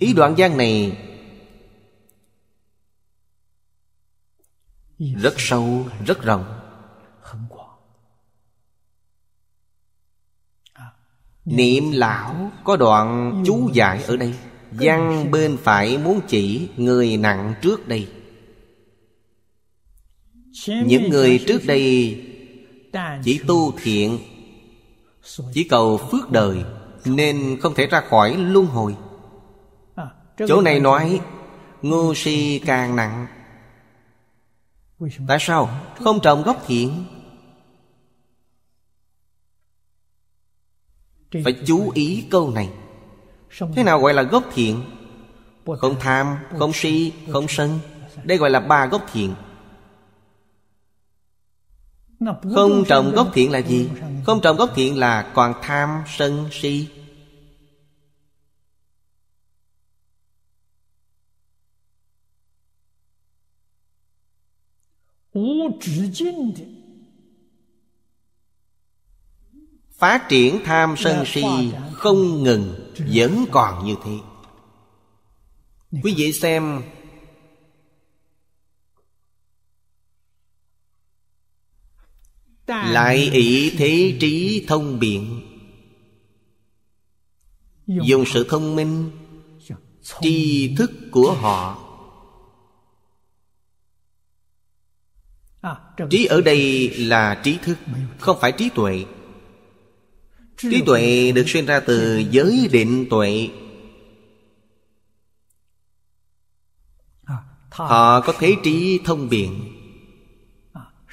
ý đoạn gian này rất sâu rất rộng niệm lão có đoạn chú giải ở đây Văn bên phải muốn chỉ người nặng trước đây Những người trước đây chỉ tu thiện Chỉ cầu phước đời Nên không thể ra khỏi luân hồi à, Chỗ này nói Ngu si càng nặng Tại sao không trồng gốc thiện Phải chú ý câu này Thế nào gọi là gốc thiện Không tham, không si, không sân Đây gọi là ba gốc thiện Không trồng gốc thiện là gì? Không trồng gốc thiện là còn tham, sân, si Vô Phát triển tham sân si không ngừng Vẫn còn như thế Quý vị xem Lại ý thế trí thông biện Dùng sự thông minh Tri thức của họ à, Trí ở đây là trí thức Không phải trí tuệ trí tuệ được sinh ra từ giới định tuệ họ có thế trí thông biện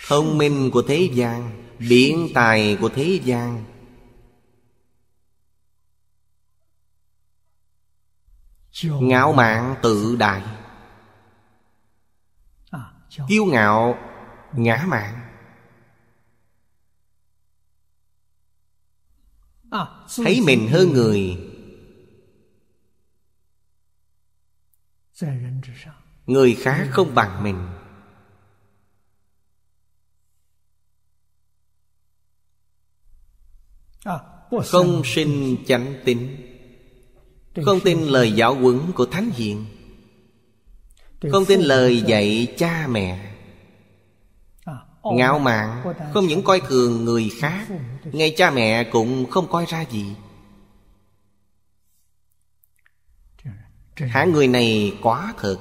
thông minh của thế gian điển tài của thế gian ngạo mạn tự đại kiêu ngạo ngã mạng. À, thấy mình hơn người người khác không bằng mình à, không sinh chánh tín không tin lời giáo huấn của thánh hiền không tin lời dạy cha mẹ Ngạo mạn Không những coi thường người khác Ngay cha mẹ cũng không coi ra gì Hả người này quá thật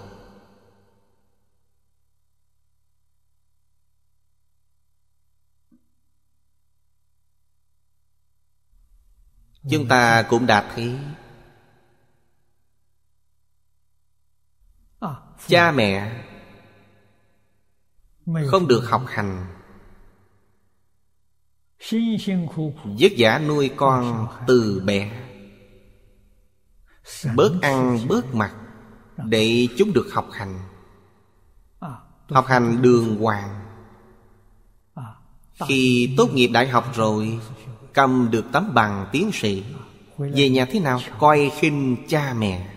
Chúng ta cũng đạt thấy Cha mẹ không được học hành vất vả nuôi con từ bé bớt ăn bớt mặc để chúng được học hành à, học hành đường hoàng à, khi tốt nghiệp đại học rồi cầm được tấm bằng tiến sĩ à, về nhà thế nào coi khinh cha mẹ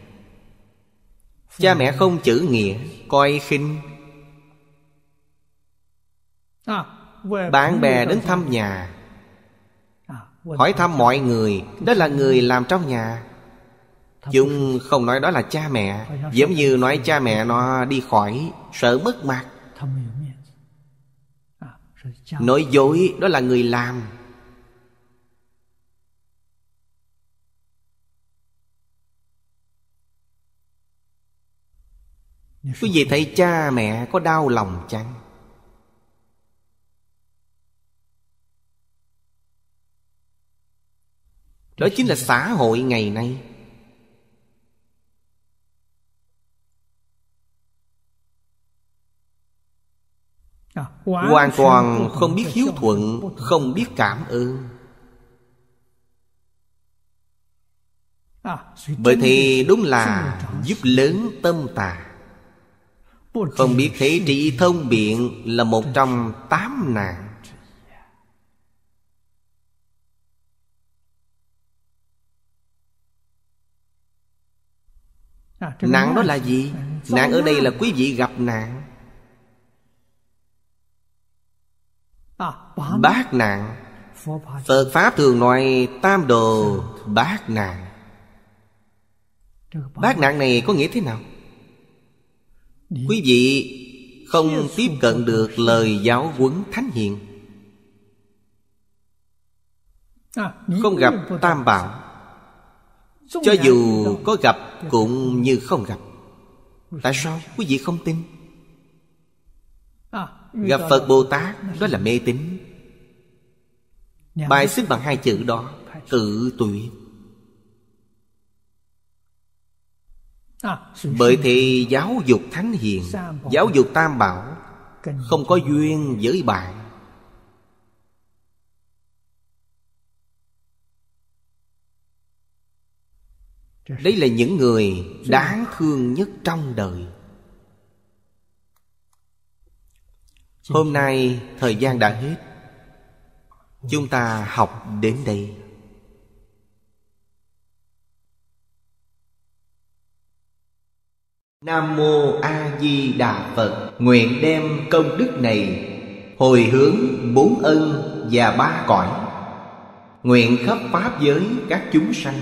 cha mẹ không chữ nghĩa coi khinh À, bạn bè đến thăm nhà à, hỏi thăm mọi người đó là người làm trong nhà chúng không nói đó là cha mẹ giống như nói cha mẹ nó đi khỏi sợ mất mặt à, nói dối đó là người làm quý vị thấy cha mẹ có đau lòng chăng đó chính là xã hội ngày nay hoàn toàn không biết hiếu thuận không biết cảm ơn bởi thì đúng là giúp lớn tâm tà không biết thể trị thông biện là một trong tám nạn Nạn đó là gì? Nạn ở đây là quý vị gặp nạn Bát nạn Phật Pháp thường nói tam đồ bát nạn Bát nạn này có nghĩa thế nào? Quý vị không tiếp cận được lời giáo huấn thánh hiện, Không gặp tam bảo cho dù có gặp cũng như không gặp Tại sao quý vị không tin à, Gặp Phật Bồ Tát đó là mê tín Bài xích bằng hai chữ đó Tự à, tuyệt Bởi thì giáo dục thánh hiền Giáo dục tam bảo Không có duyên với bạn đây là những người đáng thương nhất trong đời hôm nay thời gian đã hết chúng ta học đến đây nam mô a di đà phật nguyện đem công đức này hồi hướng bốn ân và ba cõi nguyện khắp pháp giới các chúng sanh